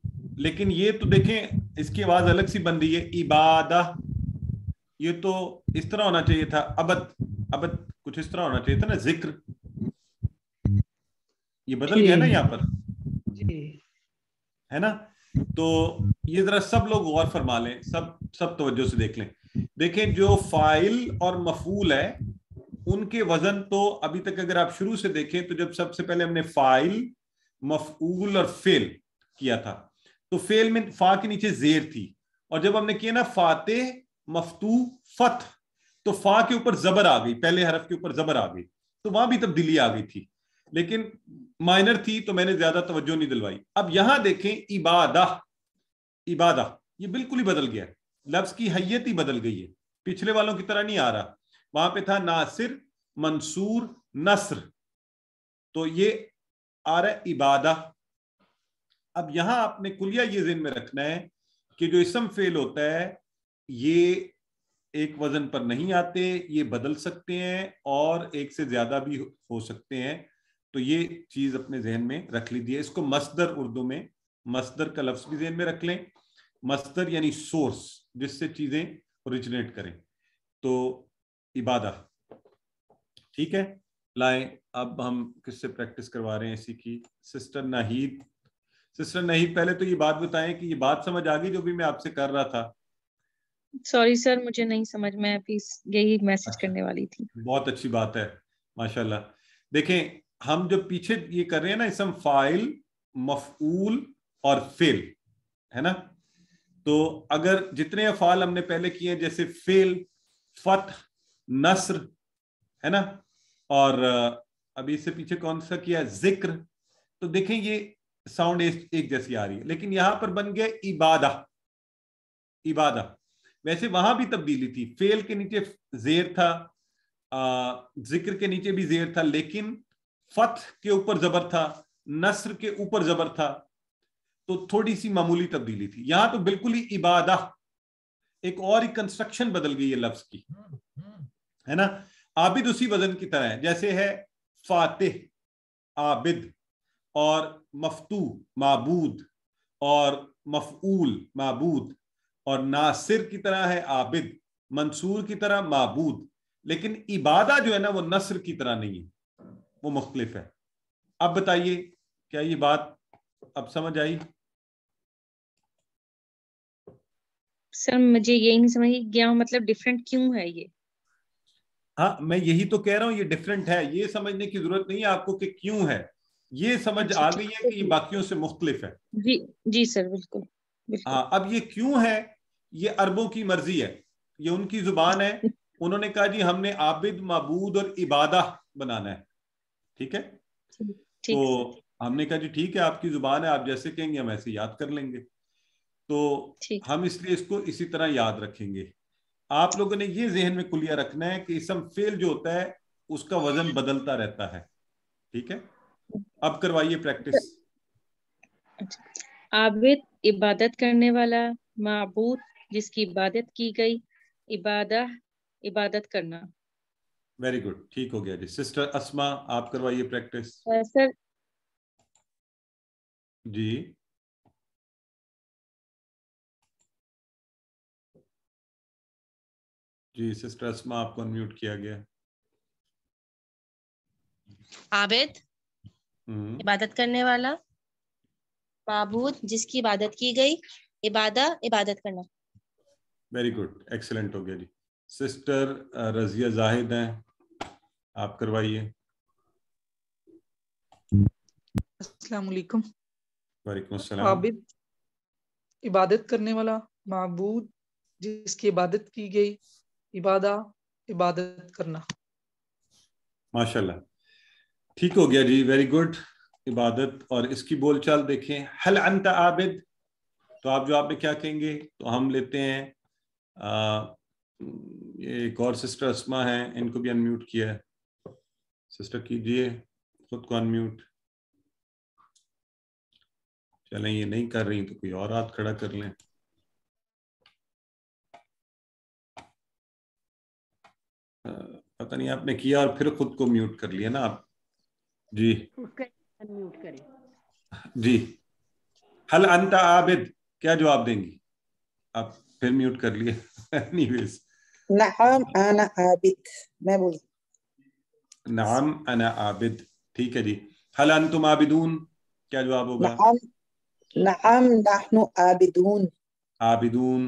लेकिन ये तो देखें इसकी आवाज अलग सी बन रही है इबादा ये तो इस तरह होना चाहिए था अबद अबद कुछ इस तरह होना चाहिए था ना जिक्र ये बदल गया ना यहाँ पर है ना तो ये जरा सब लोग गौर फरमा लें सब सब तवज्जो से देख लें देखें जो फाइल और मफूल है उनके वजन तो अभी तक अगर आप शुरू से देखें तो जब सबसे पहले हमने फाइल मफूल और फेल किया था तो फेल में फा के नीचे जेर थी और जब हमने किया ना फाते मफतू फत तो फा के ऊपर जबर आ गई पहले हरफ के ऊपर जबर आ गई तो वहां भी तब्दीली आ गई थी लेकिन माइनर थी तो मैंने ज्यादा तवज्जो नहीं दिलवाई अब यहां देखें इबादा इबादा ये बिल्कुल ही बदल गया लफ्ज की हैयत ही बदल गई है पिछले वालों की तरह नहीं आ रहा वहां पे था नासिर मंसूर नसर तो ये आ रहा है इबादा अब यहां आपने कुलिया ये जिन में रखना है कि जो इसम फेल होता है ये एक वजन पर नहीं आते ये बदल सकते हैं और एक से ज्यादा भी हो सकते हैं तो ये चीज अपने जहन में रख लीजिए इसको मसदर उर्दू में मसदर का लफ्ज भी जहन में रख लें मसदर यानी सोर्स जिससे चीजें ओरिजिनेट करें तो इबादा ठीक है लाए अब हम किससे प्रैक्टिस करवा रहे हैं इसी की सिस्टर नाहिद सिस्टर नाहीद पहले तो ये बात बताएं कि ये बात समझ आ गई जो भी मैं आपसे कर रहा था सॉरी सर मुझे नहीं समझ में प्लीज यही मैसेज अच्छा। करने वाली थी बहुत अच्छी बात है माशाल्लाह देखें हम जो पीछे ये कर रहे हैं ना इसम फाइल मफूल और फेल है ना तो अगर जितने अफाल हमने पहले किए जैसे फेल फत नसर है ना और अभी इससे पीछे कौन सा किया जिक्र तो देखें ये साउंड एक जैसी आ रही है लेकिन यहां पर बन गया इबादा इबादा वैसे वहां भी तब्दीली थी फेल के नीचे जेर था जिक्र के नीचे भी जेर था लेकिन फत के ऊपर जबर था नस्र के ऊपर जबर था तो थोड़ी सी मामूली तब्दीली थी यहां तो बिल्कुल ही इबादा एक और ही कंस्ट्रक्शन बदल गई है लफ्ज की है ना आबिद उसी वजन की तरह है जैसे है फातिह आबिद और मफतू माबूद और मफूल माबूद और नासिर की तरह है आबिद मंसूर की तरह मबूद लेकिन इबादा जो है ना वो नसर की तरह नहीं है वो मुख्तलिफ है अब बताइए क्या ये बात अब समझ आई सर मुझे ये नहीं समझ गया मतलब डिफरेंट क्यों है ये हाँ मैं यही तो कह रहा हूँ ये डिफरेंट है ये समझने की जरूरत नहीं है आपको कि क्यों है ये समझ अच्छा, आ गई है कि ये बाकियों से मुख्तलिफ है जी जी सर बिल्कुल हाँ अब ये क्यों है ये अरबों की मर्जी है ये उनकी जुबान है उन्होंने कहा जी हमने आबिद मबूद और इबादा बनाना है ठीक है तो हमने कहा जी ठीक है आपकी जुबान है आप जैसे कहेंगे हम ऐसे याद कर लेंगे तो हम इसलिए इसको इसी तरह याद रखेंगे आप लोगों ने ये जहन में कुलिया रखना है कि इसम फेल जो होता है उसका वजन बदलता रहता है ठीक है अब करवाइए प्रैक्टिस अच्छा। आबिद इबादत करने वाला मबूद जिसकी इबादत की गई इबादा इबादत करना वेरी गुड ठीक हो गया जी सिस्टर असमा आप करवाइए प्रैक्टिस सर uh, जी जी सिस्टर असमा आपको अनम्यूट किया गया आबेद हम्म। इबादत करने वाला माबूद जिसकी इबादत की गई इबादा इबादत करना वेरी गुड एक्सेलेंट हो गया जी सिस्टर रजिया जाहिद हैं आप करवाइए अस्सलाम वालेकुम वालेकुम अस्सलाम आबिद इबादत करने वाला माबूद जिसकी इबादत की गई इबादा इबादत करना माशाल्लाह ठीक हो गया जी वेरी गुड इबादत और इसकी बोलचाल देखें हल अंत आबिद तो आप जो आप में क्या कहेंगे तो हम लेते हैं आ, एक और सिस्टर असमा है इनको भी अनम्यूट किया है सिस्टर कीजिए खुद को अनम्यूट चलें ये नहीं कर रही तो कोई और हाथ खड़ा कर लें पता नहीं आपने किया और फिर खुद को म्यूट कर लिया ना आप जी okay. अनम्यूट करें जी हल अंत आबिद क्या जवाब देंगी आप फिर म्यूट कर लिए एनीवेज नहाम अना आबिद मैं बोल नाम अना आबिद ठीक है जी हल अंतुम आबिदून क्या जवाब होगा नाम नाम नहनु आबिदून आबिदून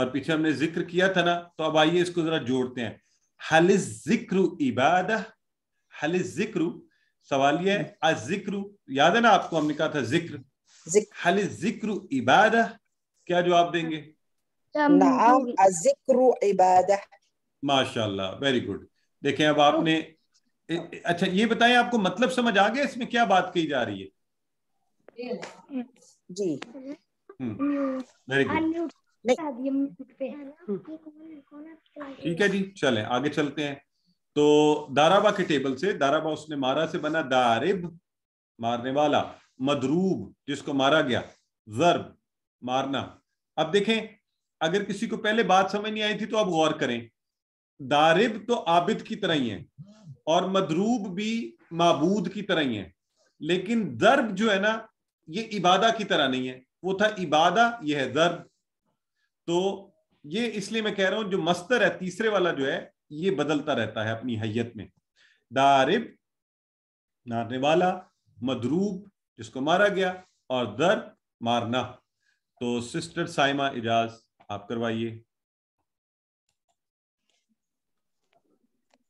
और पीछे हमने जिक्र किया था ना तो अब आइए इसको जरा जोड़ते हैं हल जिक्र इबादा हल जिक्र सवाल ये जिक्र याद है ना आपको हमने कहा था जिक्र हल जिक्र इबाद क्या जवाब देंगे माशा माशाल्लाह वेरी गुड देखें अब आपने अच्छा ये बताएं आपको मतलब समझ आ गया इसमें क्या बात कही जा रही है जी वेरी हम्म, गुड हम्म। ठीक है जी चलें आगे चलते हैं तो दाराबा के टेबल से दाराबा उसने मारा से बना दारिब मारने वाला मदरूब जिसको मारा गया जर्ब मारना अब देखें अगर किसी को पहले बात समझ नहीं आई थी तो अब गौर करें दारिब तो आबिद की तरह ही है और मदरूब भी मबूद की तरह ही है लेकिन जर्ब जो है ना ये इबादा की तरह नहीं है वो था इबादा यह है जर्ब तो ये इसलिए मैं कह रहा हूं जो मस्तर है तीसरे वाला जो है ये बदलता रहता है अपनी हैयत में दारिब मारने वाला मदरूब जिसको मारा गया और दर मारना तो सिस्टर साइमा इजाज आप करवाइए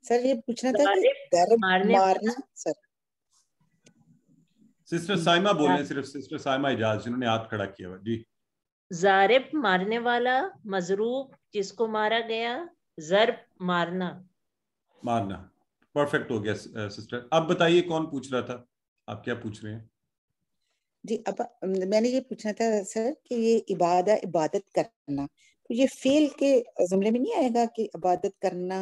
सर ये पूछना था कि दर मारना सर सिस्टर हम्म, साइमा बोल रहे हाँ। सिर्फ सिस्टर साइमा इजाज जिन्होंने हाथ खड़ा किया जी जारिब मारने वाला मजरूब जिसको मारा गया जरब मारना मारना परफेक्ट हो गया सिस्टर uh, अब बताइए कौन पूछ रहा था आप क्या पूछ रहे हैं जी अब मैंने ये पूछना था सर कि ये इबादत इबादत करना तो ये फेल के जुमले में नहीं आएगा कि इबादत करना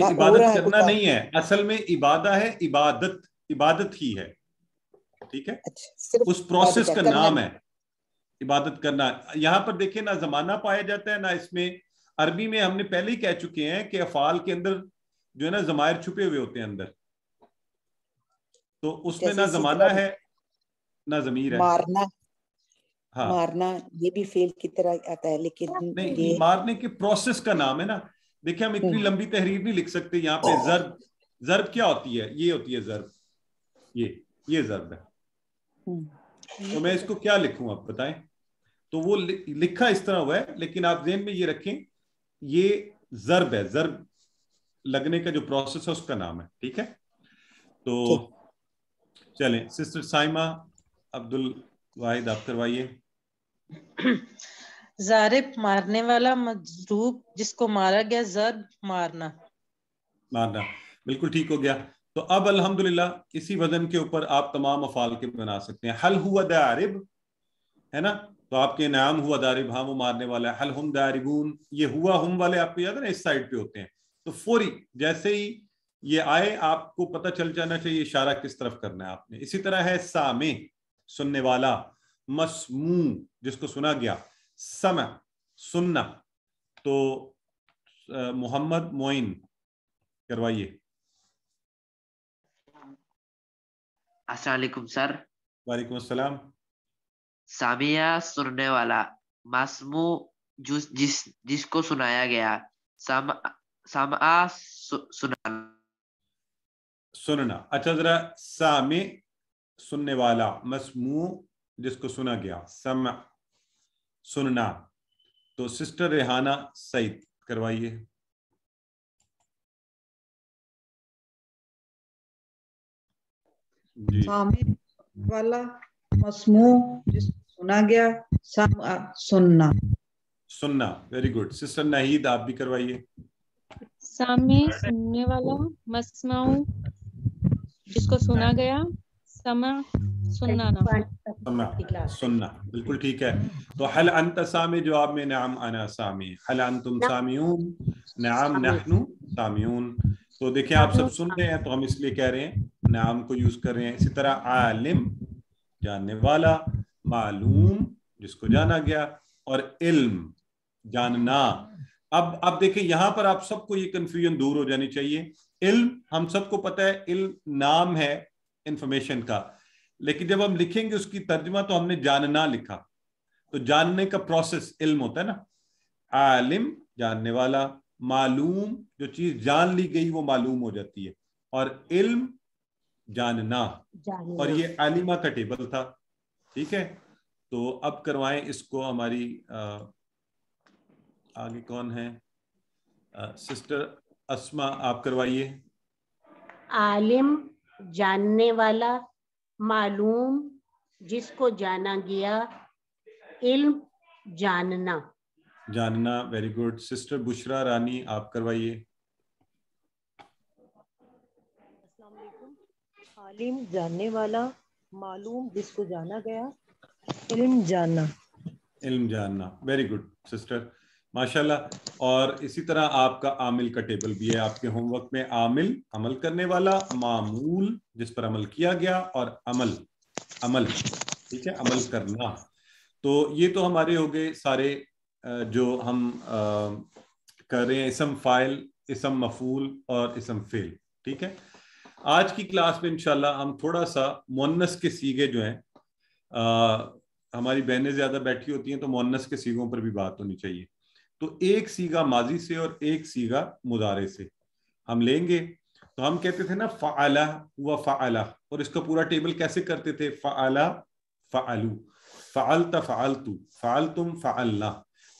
नहीं, इबादत करना नहीं है असल में इबादा है इबादत इबादत ही है ठीक है अच्छा, उस प्रोसेस का नाम है इबादत करना यहाँ पर देखिए ना जमाना पाया जाता है ना इसमें अरबी में हमने पहले ही कह चुके हैं कि अफाल के अंदर जो है ना जमायर छुपे हुए होते हैं अंदर तो उसमें ना जमाना है ना जमीर है मारना हाँ मारना ये भी फेल की तरह आता है लेकिन नहीं ये... मारने के प्रोसेस का नाम है ना देखिए हम इतनी हम्म। लंबी तहरीर नहीं लिख सकते यहाँ पे जर्ब जरब क्या होती है ये होती है जरब ये ये जरब है हम्म। तो मैं इसको क्या लिखूं आप बताएं तो वो लिखा इस तरह हुआ है लेकिन आप जेन में ये रखें ये जरब है जर्ब लगने का जो प्रोसेस है उसका नाम है ठीक है तो चले सिस्टर साइमा अब्दुल वाहिद आप करवाइए जारिब मारने वाला मजरूब जिसको मारा गया जरब मारना मारना बिल्कुल ठीक हो गया तो अब अल्हम्दुलिल्लाह इसी वजन के ऊपर आप तमाम अफाल के बना सकते हैं हल हुआ दारिब है ना तो आपके नाम हुआ दारिब हाँ वो मारने वाला है हल हम दारिबून ये हुआ हम वाले आपको याद है ना इस साइड पे होते हैं तो फोरी जैसे ही ये आए आपको पता चल जाना चाहिए इशारा किस तरफ करना है आपने इसी तरह है सामे सुनने वाला मसमू जिसको सुना गया सम सुनना तो मोहम्मद मोइन करवाइए असलाकुम सर वालेकुम असलम सामिया सुनने वाला मासमू जिस, जिसको सुनाया गया साम समा सु, सुनाना सुनना अच्छा जरा सामी सुनने वाला मसमू जिसको सुना गया सम सुनना तो सिस्टर रेहाना सईद करवाइए वाला मसमू जिस सुना गया सम सुनना सुनना वेरी गुड सिस्टर नहीद आप भी करवाइए सामे सुनने वाला मसमाऊ जिसको सुना गया समा सुनना समा सुनना बिल्कुल ठीक है तो हल अंत सामी जवाब में नाम आना सामी हल अंतुम सामियून नाम नहनु सामियून तो देखिए आप सब सुन रहे हैं तो हम इसलिए कह रहे हैं नाम को यूज कर रहे हैं इसी तरह आलिम जानने वाला मालूम जिसको जाना गया और इल्म जानना अब आप देखिए यहां पर आप सबको ये कंफ्यूजन दूर हो जानी चाहिए इल्म हम सबको पता है इल्म नाम है इंफॉर्मेशन का लेकिन जब हम लिखेंगे उसकी तर्जमा तो हमने जानना लिखा तो जानने का प्रोसेस इल्म होता है ना आलिम जानने वाला मालूम जो चीज जान ली गई वो मालूम हो जाती है और इल्म जानना और ये आलिमा का टेबल था ठीक है तो अब करवाएं इसको हमारी आ, आगे कौन है आ, सिस्टर अस्मा आप करवाइए आलिम जानने वाला मालूम जिसको जाना गया इल्म जानना जानना very good sister Bushra Rani आप करवाइए आलिम जानने वाला मालूम जिसको जाना गया इल्म जानना इल्म जानना वेरी गुड सिस्टर माशाल्लाह और इसी तरह आपका आमिल का टेबल भी है आपके होमवर्क में आमिल अमल करने वाला मामूल जिस पर अमल किया गया और अमल अमल ठीक है अमल करना तो ये तो हमारे हो गए सारे जो हम कर रहे हैं इसम फाइल इसम मफूल और इसम फेल ठीक है आज की क्लास में इनशाला हम थोड़ा सा मोनस के सीगे जो हैं हमारी बहनें ज़्यादा बैठी होती हैं तो मोनस के सीगों पर भी बात होनी चाहिए तो एक सीगा माजी से और एक सीगा मुदारे से हम लेंगे तो हम कहते थे ना फ़ाला व फ़ाला और इसका पूरा टेबल कैसे करते थे फ़ाला फ़ालू फ़ालता फ़ालतू फ़ालतुम फ़ालना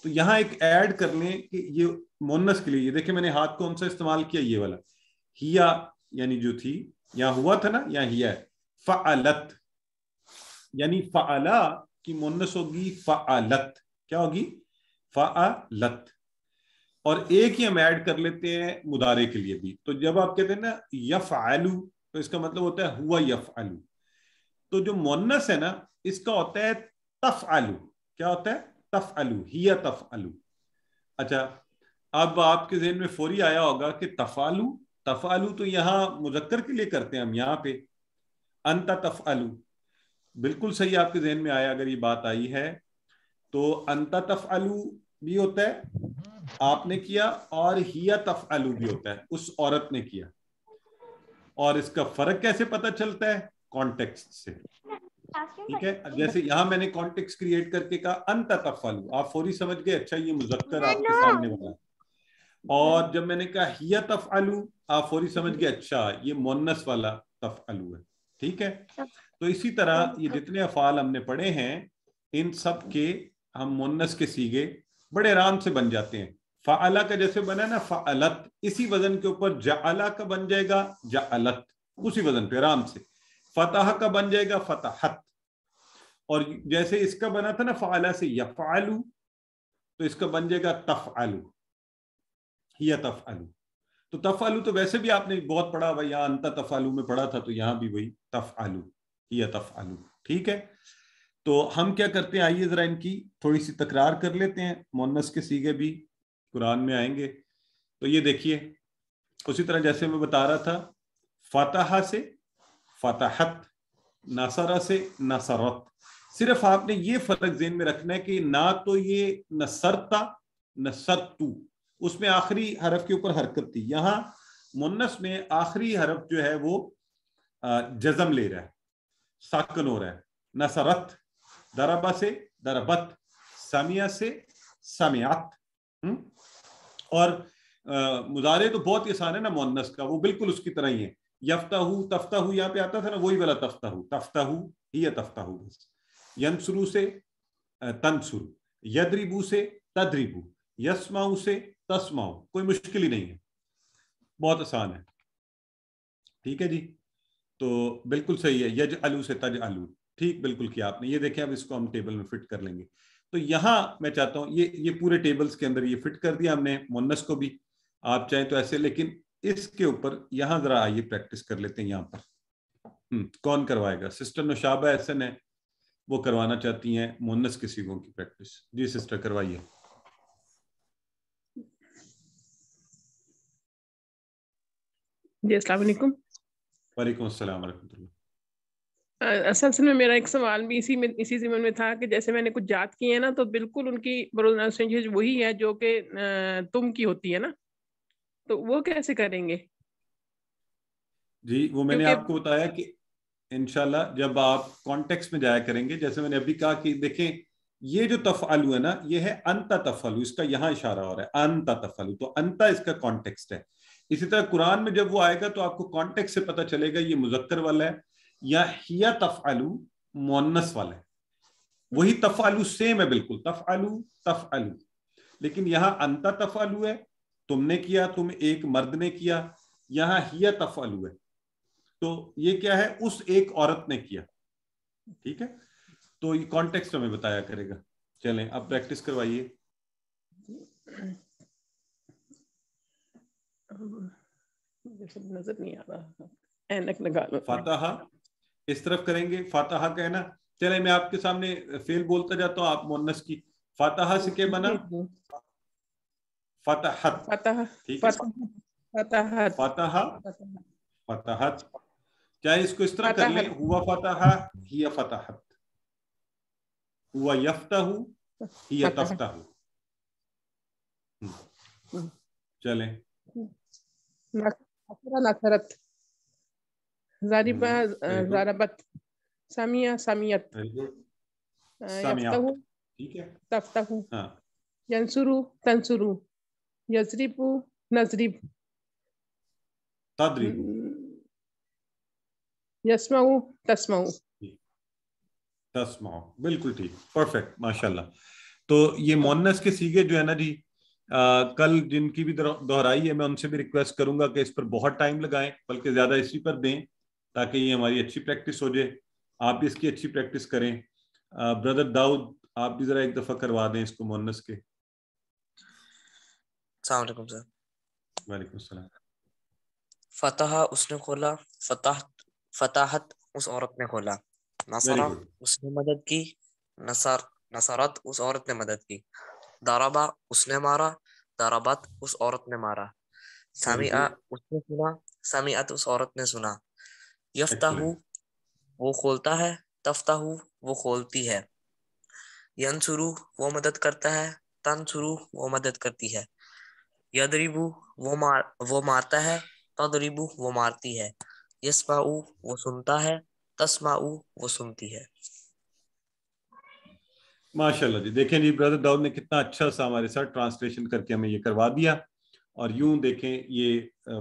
तो यहाँ एक ऐड कर लें कि ये मोनस के लिए ये देखिए मैंने हाथ कौन सा इस्तेमाल किया ये वाला हिया यानी जो थी या हुआ था ना यहाँ हिया फलत यानी फला की मुन्नस होगी फलत क्या होगी फलत और एक ही हम ऐड कर लेते हैं मुदारे के लिए भी तो जब आप कहते हैं ना यफ आलू तो इसका मतलब होता है हुआ यफ आलू तो जो मोनस है ना इसका होता है तफ आलू क्या होता है तफ आलू हिया तफ आलू अच्छा अब आपके जहन में फोरी आया होगा कि तफालू तफालू तो यहाँ मुजक्कर के लिए करते हैं हम यहाँ पे अंत तफालू बिल्कुल सही आपके जहन में आया अगर ये बात आई है तो अंत तफालू भी होता है आपने किया और हिया तफालू भी होता है उस औरत ने किया और इसका फर्क कैसे पता चलता है कॉन्टेक्स्ट से ठीक है जैसे यहां मैंने कॉन्टेक्स्ट क्रिएट करके कहा अंत तफालू आप फौरी समझ गए अच्छा ये मुजक्कर आपके सामने वाला और जब मैंने कहा हिया आलू आप फौरी समझ गए अच्छा ये मोन्नस वाला तफ अलू है ठीक है हाँ। तो इसी तरह हाँ। ये जितने अफाल हमने पढ़े हैं इन सब के हम मोन्नस के सीगे बड़े आराम से बन जाते हैं फ़ाला का जैसे बना ना फलत इसी वजन के ऊपर जला का बन जाएगा जलत उसी वजन पे आराम से फतह का बन जाएगा फतहत और जैसे इसका बना था ना फ़ाला से यफ तो इसका बन जाएगा तफ आलू या तफ आलू तो तफ आलू तो वैसे भी आपने बहुत पढ़ा भाई यहाँ अंत तफ आलू में पढ़ा था तो यहाँ भी वही तफ आलू या तफ आलू ठीक है तो हम क्या करते हैं आइए जरा इनकी थोड़ी सी तकरार कर लेते हैं मोनस के सीगे भी कुरान में आएंगे तो ये देखिए उसी तरह जैसे मैं बता रहा था फतहा से फतहत नासरा से नसरत सिर्फ आपने ये फर्क जेन में रखना है कि ना तो ये नसरता नसरतू उसमें आखिरी हरफ के ऊपर हरकत थी यहां मुन्नस में आखिरी हरफ जो है वो जजम ले रहा है साकन हो रहा है नसरत दरबा से दरबत समिया से समियात हम्म? और मुजारे तो बहुत ही आसान है ना मुन्नस का वो बिल्कुल उसकी तरह ही है तफ्ता हु यहाँ पे आता था ना वही वाला तफ्ता तफ्ताहू ही तफ्ताहू बस यंसुरु से तनसुरु यदरिबू से तदरिबू यसमाऊ से तस्माओ कोई मुश्किल ही नहीं है बहुत आसान है ठीक है जी तो बिल्कुल सही है यज आलू से तज आलू ठीक बिल्कुल किया आपने ये देखें अब इसको हम टेबल में फिट कर लेंगे तो यहां मैं चाहता हूं ये ये पूरे टेबल्स के अंदर ये फिट कर दिया हमने मोनस को भी आप चाहें तो ऐसे लेकिन इसके ऊपर यहां जरा आइए प्रैक्टिस कर लेते हैं यहां पर हम्म, कौन करवाएगा सिस्टर नौशाबा एहसन है वो करवाना चाहती हैं मोनस किसी को की प्रैक्टिस जी सिस्टर करवाइए जी असल वालेकुम वालेकुम असल में मेरा एक सवाल भी इसी में इसी जिमन में था कि जैसे मैंने कुछ जात की है ना तो बिल्कुल उनकी प्रोनाउंसिएशन वही है जो कि तुम की होती है ना तो वो कैसे करेंगे जी वो मैंने आपको बताया कि इनशाला जब आप कॉन्टेक्स्ट में जाया करेंगे जैसे मैंने अभी कहा कि देखें ये जो तफालू है ना ये है अंत तफालू इसका यहाँ इशारा हो रहा है अंत तफालू तो अंत इसका कॉन्टेक्स्ट है इसी तरह कुरान में जब वो आएगा तो आपको कॉन्टेक्ट से पता चलेगा ये मुजक्कर वाला है या हिया आलू मोनस वाला है वही आलू सेम है बिल्कुल तफ आलू लेकिन यहां अंता आलू है तुमने किया तुम एक मर्द ने किया यहाँ हिया तफ आलू है तो ये क्या है उस एक औरत ने किया ठीक है तो ये कॉन्टेक्स्ट हमें बताया करेगा चलें अब प्रैक्टिस करवाइए नजर नहीं आ रहा एनक लगा लो फातहा इस तरफ करेंगे फातहा कहना चले मैं आपके सामने फेल बोलता जाता हूँ आप मोनस की फातहा से क्या बना फतहत फतहत फतहत चाहे इसको इस तरह कर ले हुआ फतह हिया फतहत हुआ यफ्ता यफ्तहु हिया तफ्ता तफ्तहु हम्म। चलें نثرت زاربة زاربت سامية ساميت سامية تفتح ينصر تنصر يضرب نضرب تضرب يسمع تسمع तस्माओ बिल्कुल ठीक परफेक्ट माशाल्लाह तो ये मोनस के सीगे जो है ना जी Uh, कल जिनकी भी दोहराई है मैं उनसे भी रिक्वेस्ट करूंगा कि इस पर बहुत टाइम लगाएं बल्कि ज़्यादा इसी पर दें ताकि ये हमारी अच्छी प्रैक्टिस हो जाए आप भी इसकी अच्छी प्रैक्टिस करें uh, ब्रदर दाऊद आप भी ज़रा एक दफ़ा करवा दें इसको मोनस के सर उसने खोला फतह फताहत उस औरत ने खोला नसरा उसने मदद की नसर नसरत उस औरत ने मदद की दाराबा उसने मारा दाराबत उस औरत ने मारा सामिया हम्म। उसने सुना सामियात उस औरत ने सुना यफ्ताहू अच्छा। वो खोलता है तफ्ताहू वो खोलती है यनसुरू वो मदद करता है तनसुरू वो मदद करती है यदरिबू वो मार वो मारता है तदरीबू वो मारती है यसमाऊ वो सुनता है तस्माऊ वो सुनती है माशाल्लाह जी देखें जी ब्रदर दाऊद ने कितना अच्छा सा हमारे साथ ट्रांसलेशन करके हमें ये करवा दिया और यूं देखें ये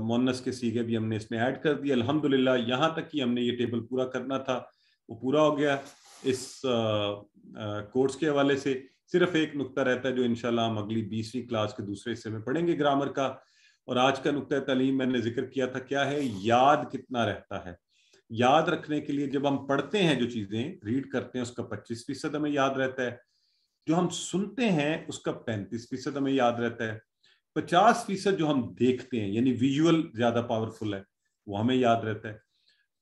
मोनस के सीगे भी हमने इसमें ऐड कर दिए अल्हम्दुलिल्लाह यहाँ तक कि हमने ये टेबल पूरा करना था वो पूरा हो गया इस कोर्स के हवाले से सिर्फ एक नुक्ता रहता है जो इनशाला हम अगली बीसवीं क्लास के दूसरे हिस्से में पढ़ेंगे ग्रामर का और आज का नुकता तलीम मैंने जिक्र किया था क्या है याद कितना रहता है याद रखने के लिए जब हम पढ़ते हैं जो चीजें रीड करते हैं उसका पच्चीस फीसद हमें याद रहता है जो हम सुनते हैं उसका पैंतीस फीसद हमें याद रहता है पचास फीसद जो हम देखते हैं यानी विजुअल ज्यादा पावरफुल है वो हमें याद रहता है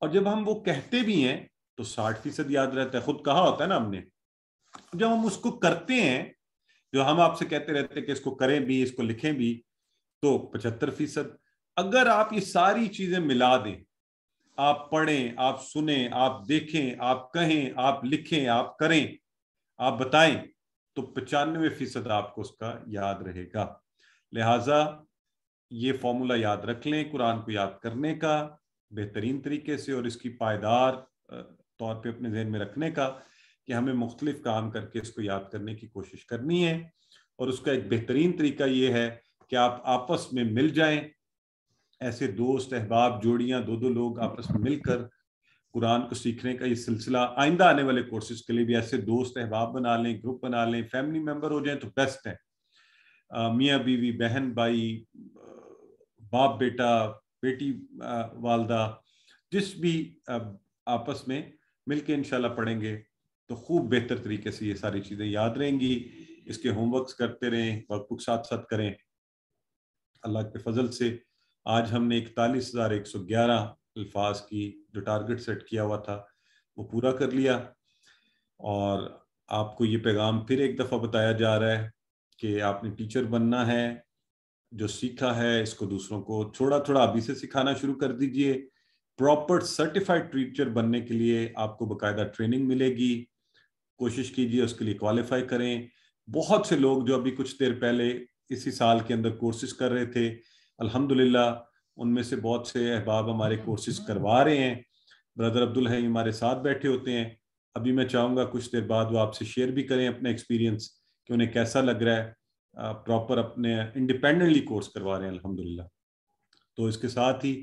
और जब हम वो कहते भी हैं तो साठ फीसद याद रहता है खुद कहा होता है ना हमने जब हम उसको करते हैं जो हम आपसे कहते रहते हैं कि इसको करें भी इसको लिखें भी तो पचहत्तर फीसद अगर आप ये सारी चीजें मिला दें आप पढ़ें आप सुने आप देखें आप कहें आप लिखें आप करें आप बताएं तो पचानवे फीसद आपको उसका याद रहेगा लिहाजा ये फॉर्मूला याद रख लें कुरान को याद करने का बेहतरीन तरीके से और इसकी पायदार तौर पे अपने जहन में रखने का कि हमें मुख्तलिफ काम करके इसको याद करने की कोशिश करनी है और उसका एक बेहतरीन तरीका ये है कि आप आपस में मिल जाएं ऐसे दोस्त अहबाब जोड़ियां दो दो लोग आपस में मिलकर कुरान को सीखने का ये सिलसिला आइंदा आने वाले कोर्सेज के लिए भी ऐसे दोस्त अहबाब बना लें ग्रुप बना लें फैमिली मेम्बर हो जाए तो बेस्ट है मियाँ बीवी बहन भाई बाप बेटा बेटी वालदा जिस भी आपस में मिलके इनशाला पढ़ेंगे तो खूब बेहतर तरीके से ये सारी चीज़ें याद रहेंगी इसके होमवर्क करते रहें वर्कबुक साथ साथ करें अल्लाह के फजल से आज हमने इकतालीस हज़ार एक सौ ग्यारह अल्फाज की जो टारगेट सेट किया हुआ था वो पूरा कर लिया और आपको ये पैगाम फिर एक दफ़ा बताया जा रहा है कि आपने टीचर बनना है जो सीखा है इसको दूसरों को थोड़ा थोड़ा अभी से सिखाना शुरू कर दीजिए प्रॉपर सर्टिफाइड टीचर बनने के लिए आपको बाकायदा ट्रेनिंग मिलेगी कोशिश कीजिए उसके लिए क्वालिफाई करें बहुत से लोग जो अभी कुछ देर पहले इसी साल के अंदर कोर्सेज कर रहे थे अल्हम्दुलिल्लाह उनमें से बहुत से अहबाब हमारे कोर्सेज करवा रहे हैं ब्रदर अब्दुल हई हमारे साथ बैठे होते हैं अभी मैं चाहूँगा कुछ देर बाद वो आपसे शेयर भी करें अपना एक्सपीरियंस कि उन्हें कैसा लग रहा है प्रॉपर अपने इंडिपेंडेंटली कोर्स करवा रहे हैं अलहमदिल्ला तो इसके साथ ही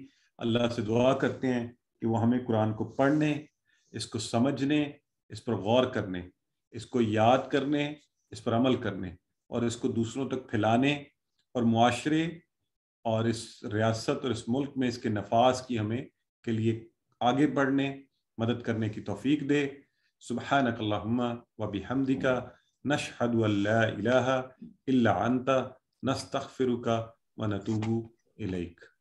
अल्लाह से दुआ करते हैं कि वह हमें कुरान को पढ़ने इसको समझने इस पर गौर करने इसको याद करने इस पर अमल करने और इसको दूसरों तक फैलाने और माशरे और इस रियासत और इस मुल्क में इसके नफाज की हमें के लिए आगे बढ़ने मदद करने की तोफ़ी दे सुबह नकल वबी हमदी का नशहद अल्ला अनता नस्तफ़िर का व नतूबू इलेख